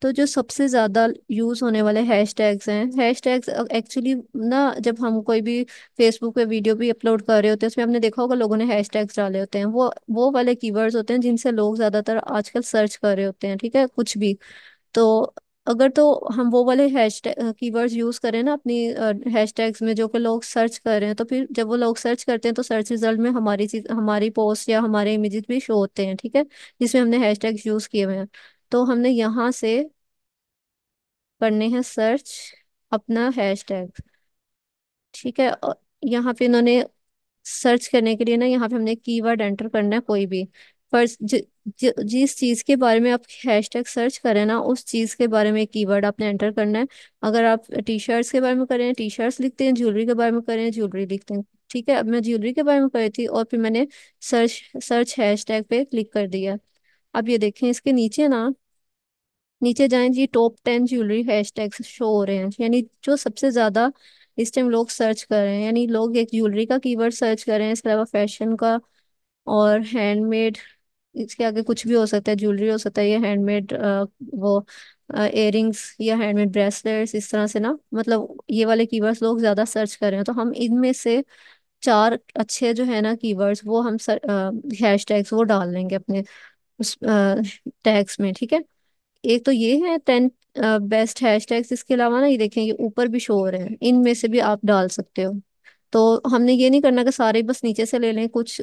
तो जो सबसे ज़्यादा यूज़ होने वाले हैश टैग्स हैं हैश टैग्स एक्चुअली ना जब हम कोई भी फेसबुक पे वीडियो भी अपलोड कर रहे होते हैं उसमें हमने देखा होगा लोगों ने हैश टैग्स डाले होते हैं वो वो वाले कीवर्ड्स होते हैं जिनसे लोग ज़्यादातर आजकल सर्च कर रहे होते हैं ठीक है कुछ भी तो अगर तो हम वो वाले हैश कीवर्ड्स यूज़ करें ना अपनी हैश टैग्स में जो कि लोग सर्च कर रहे हैं तो फिर जब वो लोग सर्च करते हैं तो सर्च रिजल्ट में हमारी चीज हमारी पोस्ट या हमारे इमेजेस भी शो होते हैं ठीक है जिसमें हमने हैश टैग्स यूज़ किए हुए हैं तो हमने यहाँ से करने हैं सर्च अपना हैशटैग ठीक है और यहाँ पे इन्होंने सर्च करने के लिए ना यहाँ पे हमने कीवर्ड एंटर करना है कोई भी पर ज, ज, जिस चीज़ के बारे में आप हैशटैग सर्च करें ना उस चीज़ के बारे में कीवर्ड आपने एंटर करना है अगर आप टी शर्ट्स के बारे में करें टी शर्ट्स लिखते हैं ज्वेलरी के बारे में करें ज्वेलरी लिखते हैं ठीक है अब मैं ज्वेलरी के बारे में करी थी और फिर मैंने सर्च सर्च हैश पे क्लिक कर दिया अब ये देखें इसके नीचे ना नीचे जाएं जी top ten jewellery hash show हो रहे हैं यानी जो सबसे ज़्यादा इस टाइम लोग सर्च कर रहे हैं यानी लोग एक ज्वेलरी का कीवर्ड सर्च कर रहे हैं इसके अलावा फैशन का और हैंडमेड इसके आगे कुछ भी हो सकता है ज्वेलरी हो सकता है ये हैंडमेड वो इयरिंग्स या हैंडमेड ब्रेसलेट्स इस तरह से ना मतलब ये वाले कीवर्ड्स लोग ज़्यादा सर्च कर रहे हैं तो हम इनमें से चार अच्छे जो है ना कीवर्ड्स वो हम हैश टैग्स वो डाल लेंगे अपने उस टैग्स में ठीक है एक तो ये है टेन बेस्ट हैश टैग्स इसके अलावा ना ये देखें ये ऊपर भी शो हो रहे हैं इनमें से भी आप डाल सकते हो तो हमने ये नहीं करना कि सारे बस नीचे से ले लें कुछ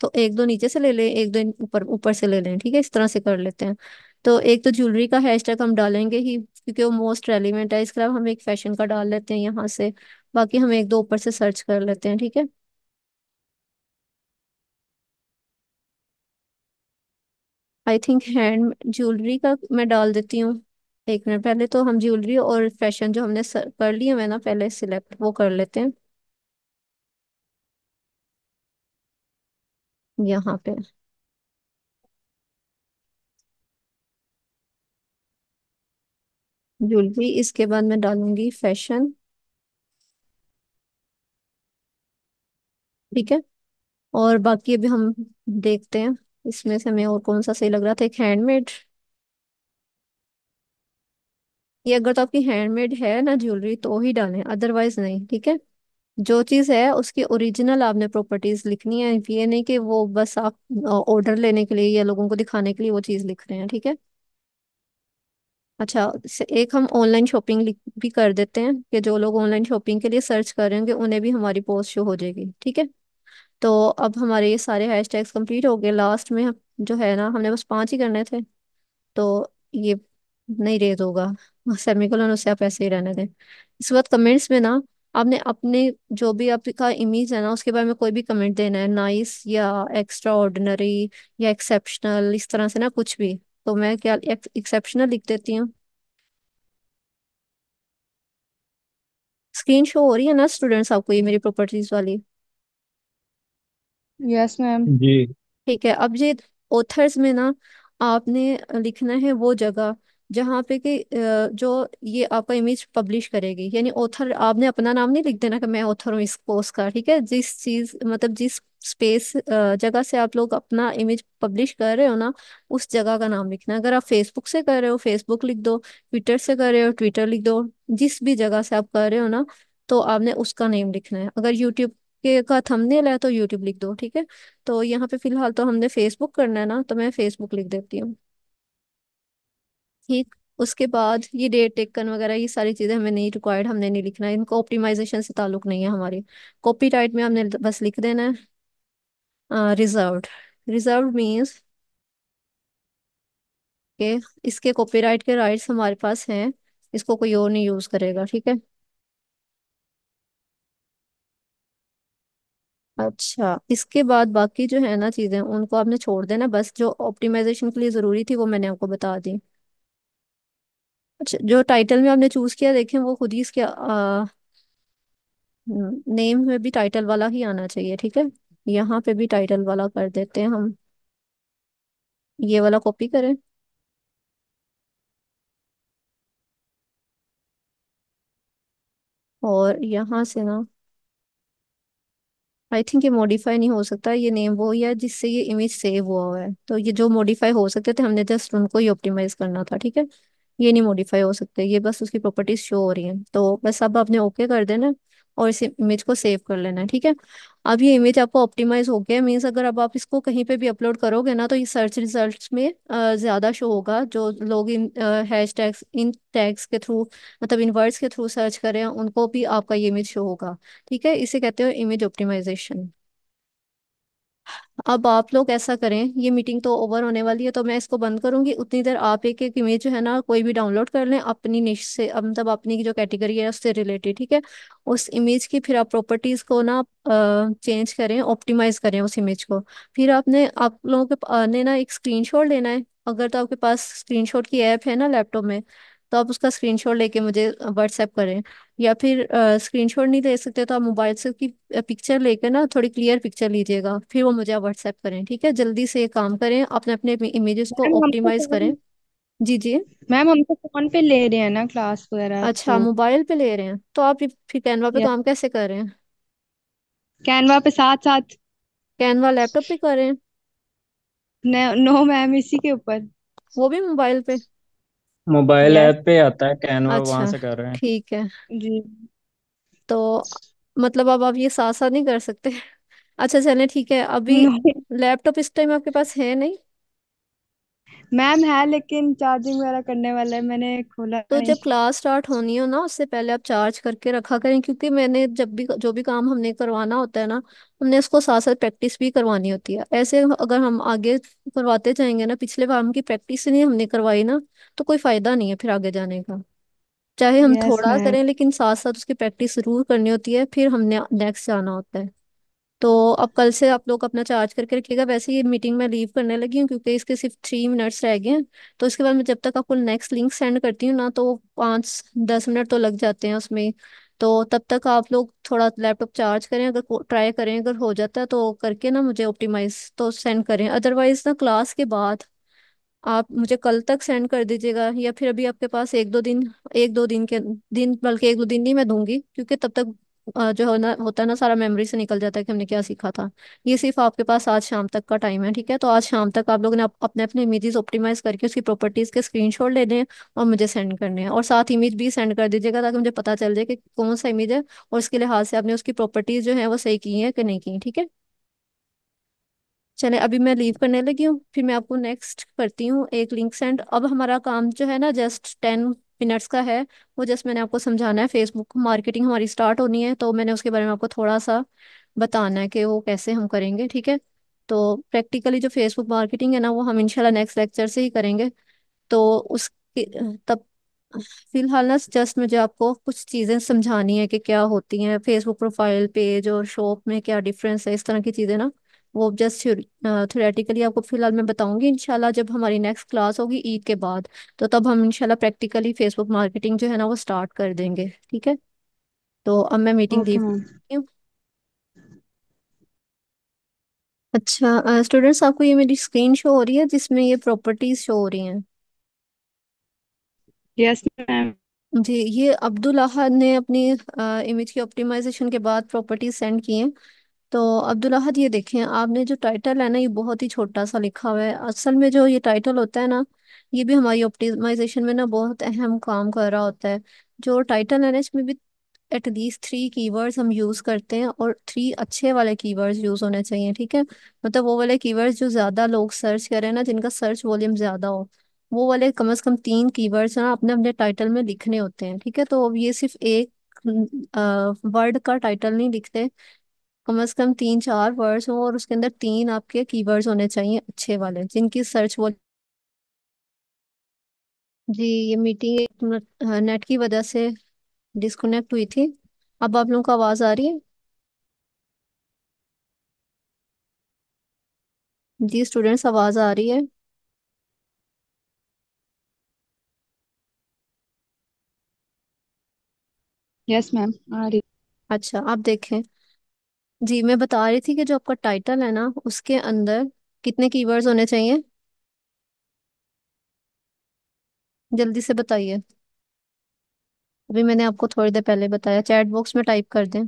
तो एक दो नीचे से ले लें एक दो ऊपर ऊपर से ले लें ठीक है इस तरह से कर लेते हैं तो एक तो ज्वेलरी का हैशटैग हम डालेंगे ही क्योंकि वो मोस्ट रेलिवेंट है इसके अलावा हम एक फैशन का डाल लेते हैं यहाँ से बाकी हम एक दो ऊपर से सर्च कर लेते हैं ठीक है आई थिंक हैंड ज्वेलरी का मैं डाल देती हूँ एक मिनट पहले तो हम ज्वेलरी और फैशन जो हमने कर लिए हुए ना पहले सिलेक्ट वो कर लेते हैं यहाँ पे ज्वेलरी इसके बाद मैं डालूंगी फैशन ठीक है और बाकी अभी हम देखते हैं इसमें से हमें और कौन सा सही लग रहा था एक हैंडमेड ये अगर तो आपकी हैंडमेड है ना ज्वेलरी तो ही डालें अदरवाइज नहीं ठीक है जो चीज़ है उसकी ओरिजिनल आपने प्रॉपर्टीज लिखनी है ये नहीं कि वो बस आप ऑर्डर लेने के लिए या लोगों को दिखाने के लिए वो चीज़ लिख रहे हैं ठीक है अच्छा एक हम ऑनलाइन शॉपिंग भी कर देते हैं कि जो लोग ऑनलाइन शॉपिंग के लिए सर्च कर रहे होंगे उन्हें भी हमारी पोस्ट शो हो जाएगी ठीक है तो अब हमारे ये सारे हैश हैशटैग्स कम्प्लीट हो गए लास्ट में जो है ना हमने बस पांच ही करने थे तो ये नहीं रेज होगा सेमिकोलन उसे आप ऐसे ही रहने दें इस बाद कमेंट्स में ना आपने अपने जो भी आपका इमेज है ना उसके बारे में कोई भी कमेंट देना है नाइस या एक्स्ट्रा ऑर्डिनरी या एक्सेप्शनल इस तरह से ना कुछ भी तो मैं क्या एक्सेप्शनल लिख देती हूँ स्क्रीन शो हो रही है ना स्टूडेंट्स आपको ये मेरी प्रॉपर्टीज वाली यस मैम जी ठीक है अब ये ऑथर्स में ना आपने लिखना है वो जगह जहाँ पे कि जो ये आपका इमेज पब्लिश करेगी यानी ऑथर आपने अपना नाम नहीं लिख देना कि मैं ऑथर हूँ इस पोस्ट का ठीक है जिस चीज मतलब जिस स्पेस जगह से आप लोग अपना इमेज पब्लिश कर रहे हो ना उस जगह का नाम लिखना है अगर आप फेसबुक से कर रहे हो फेसबुक लिख दो ट्विटर से कर रहे हो ट्विटर लिख दो जिस भी जगह से आप कर रहे हो ना तो आपने उसका नेम लिखना है अगर यूट्यूब ये का थंबनेल है तो यूट्यूब लिख दो ठीक है तो यहाँ पे फिलहाल तो हमने फेसबुक करना है ना तो मैं फेसबुक लिख देती हूँ ठीक उसके बाद ये डेट टेकन वगैरह ये सारी चीज़ें हमें नहीं रिक्वायर्ड हमने नहीं लिखना है इनको ऑप्टिमाइजेशन से ताल्लुक नहीं है हमारी कॉपीराइट में हमने बस लिख देना है रिजर्व रिजर्व मीन्स के इसके कॉपीराइट के राइट्स हमारे पास हैं इसको कोई और नहीं यूज़ करेगा ठीक है अच्छा इसके बाद बाकी जो है ना चीज़ें उनको आपने छोड़ देना बस जो ऑप्टिमाइजेशन के लिए ज़रूरी थी वो मैंने आपको बता दी अच्छा जो टाइटल में आपने चूज़ किया देखें वो खुद ही इसके नेम में भी टाइटल वाला ही आना चाहिए ठीक है यहाँ पे भी टाइटल वाला कर देते हैं हम ये वाला कॉपी करें और यहाँ से ना आई थिंक ये मॉडिफाई नहीं हो सकता ये नेम वो या जिससे ये इमेज सेव हुआ हुआ है तो ये जो मॉडिफाई हो सकते थे हमने जस्ट उनको ही ऑप्टिमाइज करना था ठीक है ये नहीं मॉडिफाई हो सकते ये बस उसकी प्रॉपर्टीज शो हो रही हैं तो बस अब आपने ओके कर देना और इस इमेज को सेव कर लेना है ठीक है अब ये इमेज आपको ऑप्टिमाइज हो गया मीन्स अगर अब आप इसको कहीं पे भी अपलोड करोगे ना तो ये सर्च रिजल्ट्स में ज़्यादा शो होगा जो लोग इन हैश टैग्स इन टैग्स के थ्रू मतलब इन वर्ड्स के थ्रू सर्च करें उनको भी आपका ये इमेज शो होगा ठीक है इसे कहते हो इमेज ऑप्टिमाइजेशन अब आप लोग ऐसा करें ये मीटिंग तो ओवर होने वाली है तो मैं इसको बंद करूंगी उतनी देर आप एक एक इमेज जो है ना कोई भी डाउनलोड कर लें अपनी निश से मतलब अपनी जो कैटेगरी है उससे रिलेटेड ठीक है उस इमेज की फिर आप प्रॉपर्टीज को ना चेंज करें ऑप्टिमाइज करें उस इमेज को फिर आपने आप लोगों के ने ना एक स्क्रीन लेना है अगर तो आपके पास स्क्रीन की ऐप है ना लैपटॉप में तो आप उसका स्क्रीनशॉट लेके मुझे व्हाट्सएप करें या फिर स्क्रीनशॉट नहीं दे सकते तो आप मोबाइल से उसकी पिक्चर लेकर ना थोड़ी क्लियर पिक्चर लीजिएगा फिर वो मुझे व्हाट्सएप करें ठीक है जल्दी से ये काम करें अपने अपने इमेजेस को ऑप्टिमाइज तो करें जी जी मैम हम तो फोन पे ले रहे हैं ना क्लास वगैरह अच्छा तो मोबाइल पे ले रहे हैं तो आप फिर कैनवा पे काम कैसे कर रहे हैं कैनवा पे साथ साथ कैनवा लैपटॉप पे करें नो मैम इसी के ऊपर वो भी मोबाइल पे मोबाइल ऐप पे आता है कैनवा वहां अच्छा से कर रहे हैं ठीक है जी तो मतलब अब आप ये साथ साथ नहीं कर सकते अच्छा चले ठीक है अभी लैपटॉप इस टाइम आपके पास है नहीं मैम है लेकिन चार्जिंग वगैरह करने वाला है मैंने खोला तो नहीं जब क्लास स्टार्ट होनी हो ना उससे पहले आप चार्ज करके रखा करें क्योंकि मैंने जब भी जो भी काम हमने करवाना होता है ना हमने उसको साथ साथ प्रैक्टिस भी करवानी होती है ऐसे अगर हम आगे करवाते जाएंगे ना पिछले बार की प्रैक्टिस नहीं हमने करवाई ना तो कोई फायदा नहीं है फिर आगे जाने का चाहे हम यस थोड़ा मैम करें लेकिन साथ साथ उसकी प्रैक्टिस जरूर करनी होती है फिर हमने नेक्स्ट जाना होता है तो अब कल से आप लोग अपना चार्ज करके रखिएगा वैसे ये मीटिंग में लीव करने लगी हूँ क्योंकि इसके सिर्फ थ्री मिनट्स रह गए हैं तो इसके बाद मैं जब तक आपको नेक्स्ट लिंक सेंड करती हूँ ना तो पाँच दस मिनट तो लग जाते हैं उसमें तो तब तक आप लोग थोड़ा लैपटॉप चार्ज करें अगर ट्राई करें अगर हो जाता है तो करके ना मुझे ऑप्टिमाइज तो सेंड करें अदरवाइज ना क्लास के बाद आप मुझे कल तक सेंड कर दीजिएगा या फिर अभी आपके पास एक दो दिन एक दो दिन के दिन बल्कि एक दो दिन नहीं मैं दूंगी क्योंकि तब तक जो है ना होता है ना सारा मेमोरी से निकल जाता है कि हमने क्या सीखा था ये सिर्फ आपके पास आज शाम तक का टाइम है ठीक है तो आज शाम तक आप लोगों ने अपने अपने इमेजेस ऑप्टिमाइज करके उसकी प्रॉपर्टीज के स्क्रीनशॉट लेने हैं और मुझे सेंड करने हैं और साथ इमेज भी सेंड कर दीजिएगा ताकि मुझे पता चल जाए कि कौन सा इमेज है और उसके लिहाज से आपने उसकी प्रॉपर्टीज जो है वो सही की है कि नहीं की ठीक है चले अभी मैं लीव करने लगी हूँ फिर मैं आपको नेक्स्ट करती हूँ एक लिंक सेंड अब हमारा काम जो है ना जस्ट टेन मिनट्स का है वो जस्ट मैंने आपको समझाना है फेसबुक मार्केटिंग हमारी स्टार्ट होनी है तो मैंने उसके बारे में आपको थोड़ा सा बताना है कि वो कैसे हम करेंगे ठीक है तो प्रैक्टिकली जो फेसबुक मार्केटिंग है ना वो हम इनशाला नेक्स्ट लेक्चर से ही करेंगे तो उसके तब फिलहाल ना जस्ट मुझे आपको कुछ चीज़ें समझानी है कि क्या होती हैं फेसबुक प्रोफाइल पेज और शॉप में क्या डिफरेंस है इस तरह की चीज़ें ना वो जस्ट थोरेटिकली आपको फिलहाल मैं बताऊंगी इनशाला जब हमारी नेक्स्ट क्लास होगी ईद के बाद तो तब हम इनशाला प्रैक्टिकली फेसबुक मार्केटिंग जो है ना वो स्टार्ट कर देंगे ठीक है तो अब मैं मीटिंग लीव करती हूँ अच्छा स्टूडेंट्स आपको ये मेरी स्क्रीन शो हो रही है जिसमें ये प्रॉपर्टीज शो हो रही हैं यस मैम जी ये अब्दुल अहद ने अपनी इमेज की ऑप्टिमाइजेशन के बाद प्रॉपर्टीज सेंड की हैं तो अब्दुल ये देखें आपने जो टाइटल है ना ये बहुत ही छोटा सा लिखा हुआ है असल में जो ये टाइटल होता है ना ये भी हमारी ऑप्टिमाइजेशन में ना बहुत अहम काम कर रहा होता है जो टाइटल है ना इसमें भी एटलीस्ट थ्री कीवर्ड्स हम यूज करते हैं और थ्री अच्छे वाले कीवर्ड्स यूज होने चाहिए ठीक है मतलब वो वाले कीवर्ड्स जो ज्यादा लोग सर्च करें ना जिनका सर्च वॉल्यूम ज्यादा हो वो वाले कम अज कम तीन कीवर्ड्स ना अपने अपने टाइटल में लिखने होते हैं ठीक है तो ये सिर्फ एक वर्ड का टाइटल नहीं लिखते कम से कम तीन चार वर्ड्स हों और उसके अंदर तीन आपके कीवर्ड्स होने चाहिए अच्छे वाले जिनकी सर्च वो जी ये मीटिंग नेट की वजह से डिस्कनेक्ट हुई थी अब आप लोगों को आवाज़ आ रही है जी स्टूडेंट्स आवाज़ आ रही है यस मैम आ रही अच्छा आप देखें जी मैं बता रही थी कि जो आपका टाइटल है ना उसके अंदर कितने कीवर्ड्स होने चाहिए जल्दी से बताइए अभी मैंने आपको थोड़ी देर पहले बताया चैट बॉक्स में टाइप कर दें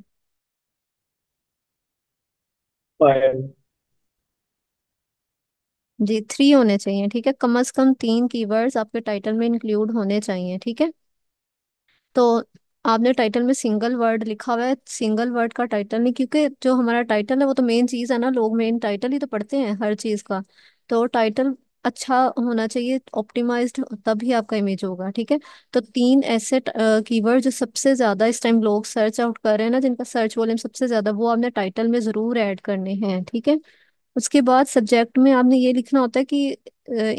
पायल जी थ्री होने चाहिए ठीक है कम से कम तीन कीवर्ड्स आपके टाइटल में इंक्लूड होने चाहिए ठीक है तो आपने टाइटल में सिंगल वर्ड लिखा हुआ है सिंगल वर्ड का टाइटल नहीं क्योंकि जो हमारा टाइटल है वो तो मेन चीज है ना लोग मेन टाइटल ही तो पढ़ते हैं हर चीज का तो टाइटल अच्छा होना चाहिए ऑप्टिमाइज्ड ही आपका इमेज होगा ठीक है तो तीन ऐसे कीवर्ड जो सबसे ज्यादा इस टाइम लोग सर्च आउट कर रहे हैं ना जिनका सर्च वॉल्यूम सबसे ज्यादा वो आपने टाइटल में जरूर ऐड करने हैं ठीक है उसके बाद सब्जेक्ट में आपने ये लिखना होता है कि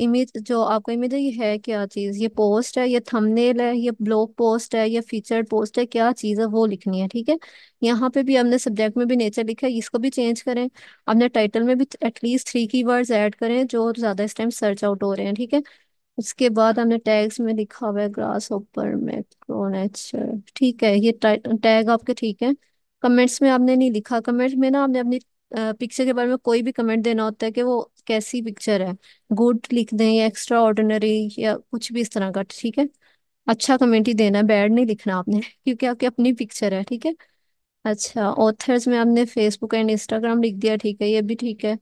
इमेज जो आपका इमेज है ये है क्या चीज़ ये पोस्ट है ये थंबनेल है ये ब्लॉग पोस्ट है या फीचर पोस्ट है क्या चीज़ है वो लिखनी है ठीक है यहाँ पे भी हमने सब्जेक्ट में भी नेचर लिखा है इसको भी चेंज करें आपने टाइटल में भी at least three keyword add करें जो ज़्यादा इस टाइम सर्च आउट हो रहे हैं ठीक है उसके बाद हमने टैग्स में लिखा हुआ है ग्रास मेट्रो मैक्रोनेचर ठीक है ये टैग आपके ठीक है कमेंट्स में आपने नहीं लिखा कमेंट्स में ना आपने अपनी पिक्चर के बारे में कोई भी कमेंट देना होता है कि वो कैसी पिक्चर है गुड लिख दें या एक्स्ट्रा ऑर्डिनरी या कुछ भी इस तरह का ठीक है अच्छा कमेंट ही देना है बैड नहीं लिखना आपने क्योंकि आपकी अपनी पिक्चर है ठीक है अच्छा ऑथर्स में आपने फेसबुक एंड इंस्टाग्राम लिख दिया ठीक है ये भी ठीक है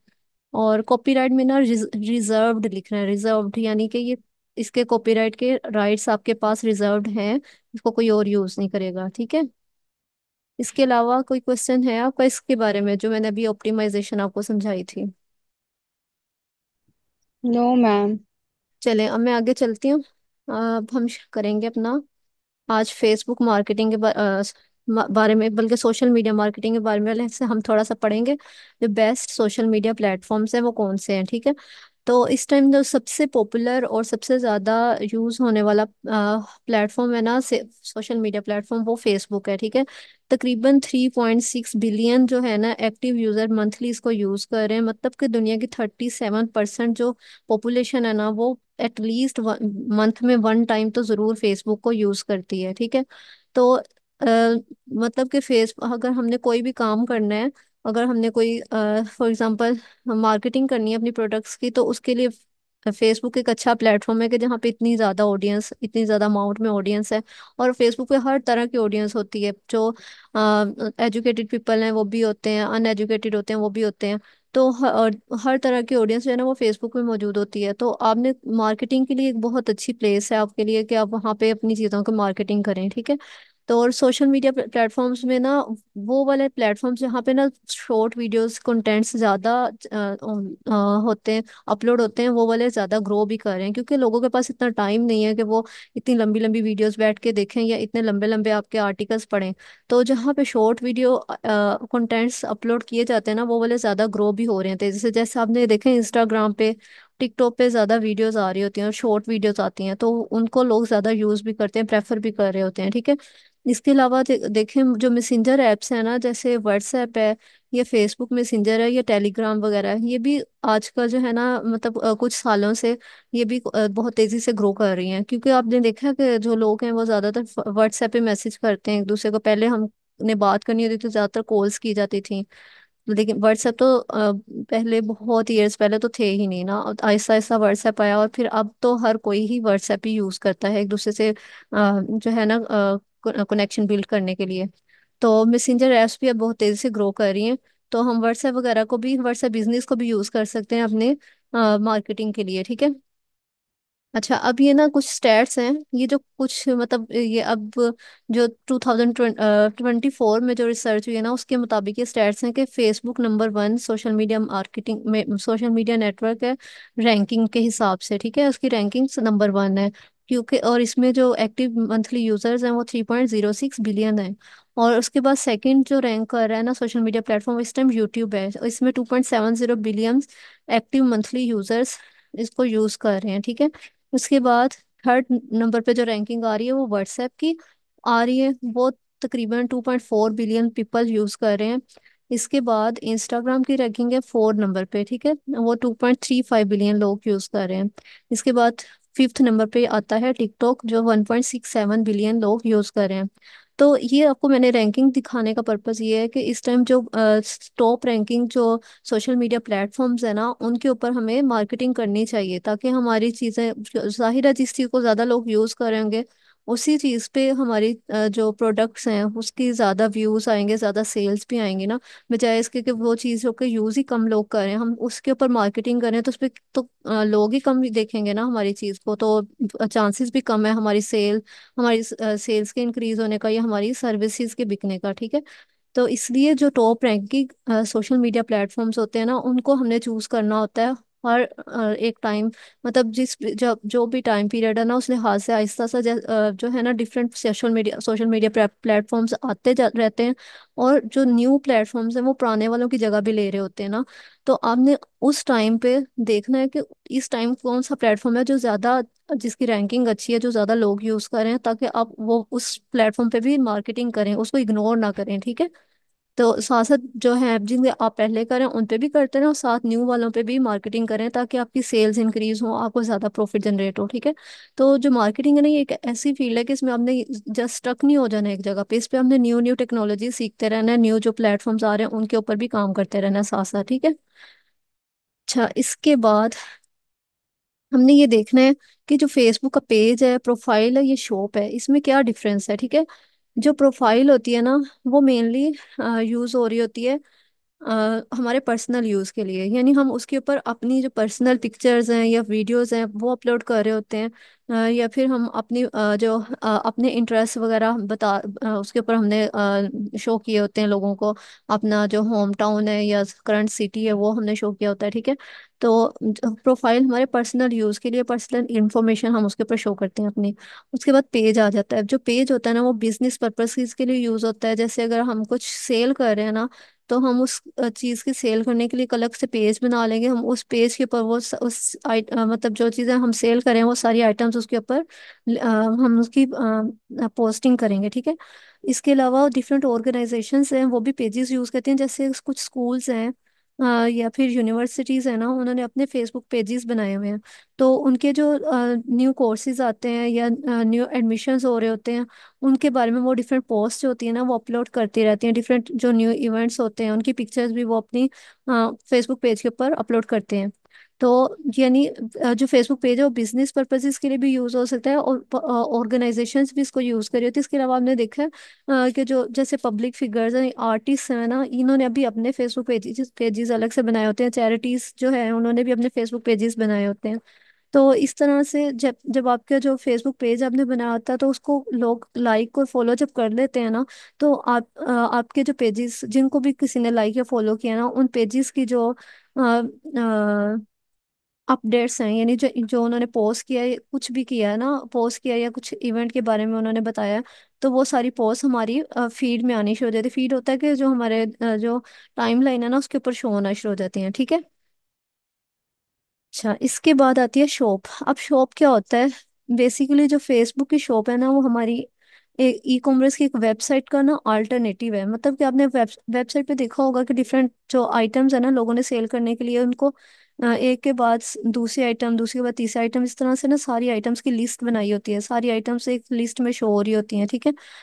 और कॉपीराइट में ना रिजर्व्ड लिखना है रिजर्व्ड यानी कि ये इसके कॉपीराइट के राइट्स आपके पास रिजर्व्ड हैं इसको कोई और यूज नहीं करेगा ठीक है इसके अलावा कोई क्वेश्चन है आपका इसके बारे में जो मैंने अभी ऑप्टिमाइजेशन आपको समझाई थी नो मैम चले अब मैं आगे चलती हूँ अब हम करेंगे अपना आज फेसबुक मार्केटिंग के बारे, आ, बारे में बल्कि सोशल मीडिया मार्केटिंग के बारे में से हम थोड़ा सा पढ़ेंगे जो बेस्ट सोशल मीडिया प्लेटफॉर्म्स हैं वो कौन से हैं ठीक है तो इस टाइम जो सबसे पॉपुलर और सबसे ज़्यादा यूज़ होने वाला प्लेटफॉर्म है ना सोशल मीडिया प्लेटफॉर्म वो फेसबुक है ठीक है तकरीबन थ्री पॉइंट सिक्स बिलियन जो है ना एक्टिव यूज़र मंथली इसको यूज़ कर रहे हैं मतलब कि दुनिया की थर्टी सेवन परसेंट जो पॉपुलेशन है ना वो एटलीस्ट मंथ में वन टाइम तो ज़रूर फेसबुक को यूज़ करती है ठीक है तो Uh, मतलब कि फेस अगर हमने कोई भी काम करना है अगर हमने कोई फॉर एग्जांपल मार्केटिंग करनी है अपनी प्रोडक्ट्स की तो उसके लिए फेसबुक एक अच्छा प्लेटफॉर्म है कि जहाँ पे इतनी ज़्यादा ऑडियंस इतनी ज़्यादा अमाउंट में ऑडियंस है और फेसबुक पे हर तरह की ऑडियंस होती है जो एजुकेटेड पीपल हैं वो भी होते हैं अनएजुकेटेड होते हैं वो भी होते हैं तो हर, हर तरह की ऑडियंस जो है ना वो फेसबुक में मौजूद होती है तो आपने मार्केटिंग के लिए एक बहुत अच्छी प्लेस है आपके लिए कि आप वहाँ पे अपनी चीज़ों की मार्केटिंग करें ठीक है तो और सोशल मीडिया प्लेटफॉर्म्स में ना वो वाले प्लेटफॉर्म्स जहाँ पे ना शॉर्ट वीडियोस कंटेंट्स ज़्यादा होते हैं अपलोड होते हैं वो वाले ज़्यादा ग्रो भी कर रहे हैं क्योंकि लोगों के पास इतना टाइम नहीं है कि वो इतनी लंबी लंबी वीडियोस बैठ के देखें या इतने लंबे लंबे आपके आर्टिकल्स पढ़ें तो जहाँ पे शॉर्ट वीडियो कंटेंट्स अपलोड किए जाते हैं ना वो वाले ज़्यादा ग्रो भी हो रहे हैं जैसे जैसे आपने देखें इंस्टाग्राम पे टिकटॉक पे ज़्यादा वीडियोस आ रही होती हैं और शॉर्ट वीडियोस आती हैं तो उनको लोग ज़्यादा यूज़ भी करते हैं प्रेफर भी कर रहे होते हैं ठीक है इसके अलावा दे, देखें जो मैसेंजर ऐप्स हैं ना जैसे व्हाट्सएप है या फेसबुक मैसेंजर है या टेलीग्राम वगैरह है ये भी आज जो है ना मतलब कुछ सालों से ये भी बहुत तेजी से ग्रो कर रही हैं क्योंकि आपने देखा कि जो लोग हैं वो ज्यादातर व्हाट्सएप पे मैसेज करते हैं एक दूसरे को पहले हमने बात करनी होती तो ज्यादातर कॉल्स की जाती थी लेकिन व्हाट्सएप तो पहले बहुत ईयर्स पहले तो थे ही नहीं ना ऐसा आहिस्ता व्हाट्सएप आया और फिर अब तो हर कोई ही व्हाट्सएप ही यूज करता है एक दूसरे से जो है ना कनेक्शन बिल्ड करने के लिए तो मैसेंजर ऐप्स भी अब बहुत तेज़ी से ग्रो कर रही हैं तो हम व्हाट्सएप वगैरह को भी व्हाट्सएप बिजनेस को भी यूज़ कर सकते हैं अपने मार्केटिंग के लिए ठीक है अच्छा अब ये ना कुछ स्टैट्स हैं ये जो कुछ मतलब ये अब जो 2024 में जो रिसर्च हुई है ना उसके मुताबिक ये स्टैट्स हैं कि Facebook number one social media marketing में सोशल मीडिया नेटवर्क है रैंकिंग के हिसाब से ठीक है उसकी रैंकिंग नंबर वन है क्योंकि और इसमें जो एक्टिव मंथली यूजर्स हैं वो three point zero six billion हैं और उसके बाद सेकंड जो रैंक कर रहा है ना सोशल मीडिया प्लेटफॉर्म इस टाइम यूट्यूब है तो इसमें two point seven zero billion active monthly users इसको यूज कर रहे हैं ठीक है उसके बाद थर्ड नंबर पे जो रैंकिंग आ रही है वो व्हाट्सएप की आ रही है वो तकरीबन two point four billion people use कर रहे हैं इसके बाद इंस्टाग्राम की रैंकिंग है फोर नंबर पे ठीक है वो two point three five billion लोग यूज कर रहे हैं इसके बाद फिफ्थ नंबर पे आता है टिकटॉक जो 1.67 बिलियन लोग यूज़ कर रहे हैं तो ये आपको मैंने रैंकिंग दिखाने का पर्पज़ ये है कि इस टाइम जो टॉप रैंकिंग जो सोशल मीडिया प्लेटफॉर्म्स है ना उनके ऊपर हमें मार्केटिंग करनी चाहिए ताकि हमारी चीज़ें जाहिर है जिस चीज़ को ज़्यादा लोग यूज़ करेंगे उसी चीज़ पे हमारी जो प्रोडक्ट्स हैं उसकी ज़्यादा व्यूज़ आएंगे ज़्यादा सेल्स भी आएंगे ना बजाय इसके कि वो चीज़ों के यूज़ ही कम लोग करें हम उसके ऊपर मार्केटिंग करें तो उस पर तो लोग ही कम देखेंगे ना हमारी चीज़ को तो चांसेस भी कम है हमारी सेल हमारी सेल्स के इंक्रीज होने का या हमारी सर्विसेज के बिकने का ठीक है तो इसलिए जो top ranking social media platforms होते हैं ना उनको हमने चूज़ करना होता है हर एक टाइम मतलब जिस जब जो भी टाइम पीरियड है ना उस लिहाज से आहिस्ता सा जो है ना different social media social media platforms आते रहते हैं और जो न्यू प्लेटफॉर्म्स हैं वो पुराने वालों की जगह भी ले रहे होते हैं ना तो आपने उस टाइम पे देखना है कि इस टाइम कौन सा प्लेटफॉर्म है जो ज़्यादा जिसकी रैंकिंग अच्छी है जो ज़्यादा लोग यूज़ कर रहे हैं ताकि आप वो उस प्लेटफॉर्म पे भी मार्केटिंग करें उसको इग्नोर ना करें ठीक है तो साथ साथ जो है जिन आप पहले करें उन पे भी करते रहें और साथ न्यू वालों पे भी मार्केटिंग करें ताकि आपकी सेल्स इंक्रीज हो आपको ज़्यादा प्रॉफिट जनरेट हो ठीक है तो जो मार्केटिंग है ना ये एक ऐसी फील्ड है कि इसमें आपने जस्ट स्टक नहीं हो जाना एक जगह पे इस पर हमने न्यू न्यू टेक्नोलॉजी सीखते रहना है न्यू जो प्लेटफॉर्म्स आ रहे हैं उनके ऊपर भी काम करते रहना है साथ साथ ठीक है अच्छा इसके बाद हमने ये देखना है कि जो फेसबुक का पेज है प्रोफाइल है ये शॉप है इसमें क्या डिफरेंस है ठीक है जो प्रोफाइल होती है ना वो मेनली यूज हो रही होती है आ, हमारे पर्सनल यूज़ के लिए यानी हम उसके ऊपर अपनी जो पर्सनल पिक्चर्स हैं या वीडियोस हैं वो अपलोड कर रहे होते हैं आ, या फिर हम अपनी आ, जो आ, अपने इंटरेस्ट वगैरह बता आ, उसके ऊपर हमने आ, शो किए होते हैं लोगों को अपना जो होम टाउन है या करंट सिटी है वो हमने शो किया होता है ठीक है तो प्रोफाइल हमारे पर्सनल यूज़ के लिए पर्सनल इन्फॉर्मेशन हम उसके ऊपर शो करते हैं अपनी उसके बाद पेज आ जाता है जो पेज होता है ना वो बिजनेस पर्पज के लिए यूज़ होता है जैसे अगर हम कुछ सेल कर रहे हैं ना तो हम उस चीज़ की सेल करने के लिए एक अलग से पेज बना लेंगे हम उस पेज के ऊपर वो उस आइट मतलब जो चीज़ें हम सेल करें वो सारी आइटम्स उसके ऊपर हम उसकी पोस्टिंग करेंगे ठीक है इसके अलावा डिफरेंट ऑर्गेनाइजेशन हैं वो भी पेजेस यूज़ करते हैं जैसे कुछ स्कूल्स हैं आ, या फिर यूनिवर्सिटीज़ है ना उन्होंने अपने फेसबुक पेजेस बनाए हुए हैं तो उनके जो न्यू कोर्सेज आते हैं या न्यू एडमिशन्स हो रहे होते हैं उनके बारे में वो डिफरेंट पोस्ट जो होती है ना वो अपलोड करती रहती हैं डिफरेंट जो न्यू इवेंट्स होते हैं उनकी पिक्चर्स भी वो अपनी फेसबुक पेज के ऊपर अपलोड करते हैं तो यानी जो फेसबुक पेज है वो बिजनेस पर्पजेस के लिए भी यूज हो सकता है और ऑर्गेनाइजेशंस भी इसको यूज करी होती है इसके अलावा हमने देखा है कि जो जैसे पब्लिक फिगर्स हैं आर्टिस्ट हैं ना इन्होंने अभी अपने फेसबुक पेजेस पेजेस अलग से बनाए होते हैं चैरिटीज जो है उन्होंने भी अपने फेसबुक पेजेस बनाए होते हैं तो इस तरह से जब जब आपका जो फेसबुक पेज आपने बनाया होता है तो उसको लोग लाइक और फॉलो जब कर लेते हैं ना तो आप आ, आपके जो पेजेस जिनको भी किसी ने लाइक या फॉलो किया ना उन पेजेस की जो आ, आ, अपडेट्स हैं यानी जो जो उन्होंने पोस्ट किया है कुछ भी किया है ना पोस्ट किया या कुछ इवेंट के बारे में उन्होंने बताया तो वो सारी पोस्ट हमारी फीड में आनी शुरू हो जाती है फीड होता है कि जो हमारे जो टाइम लाइन है ना उसके ऊपर शो होना शुरू हो जाती है ठीक है अच्छा इसके बाद आती है शॉप अब शॉप क्या होता है बेसिकली जो फेसबुक की शॉप है ना वो हमारी एक ई कॉमर्स की एक वेबसाइट का ना अल्टरनेटिव है मतलब कि आपने वेब वेबसाइट पे देखा होगा कि डिफरेंट जो आइटम्स है ना लोगों ने सेल करने के लिए उनको एक के बाद दूसरी आइटम दूसरे के बाद तीसरी आइटम इस तरह से ना सारी आइटम्स की लिस्ट बनाई होती है सारी आइटम्स एक लिस्ट में शो हो रही होती हैं ठीक है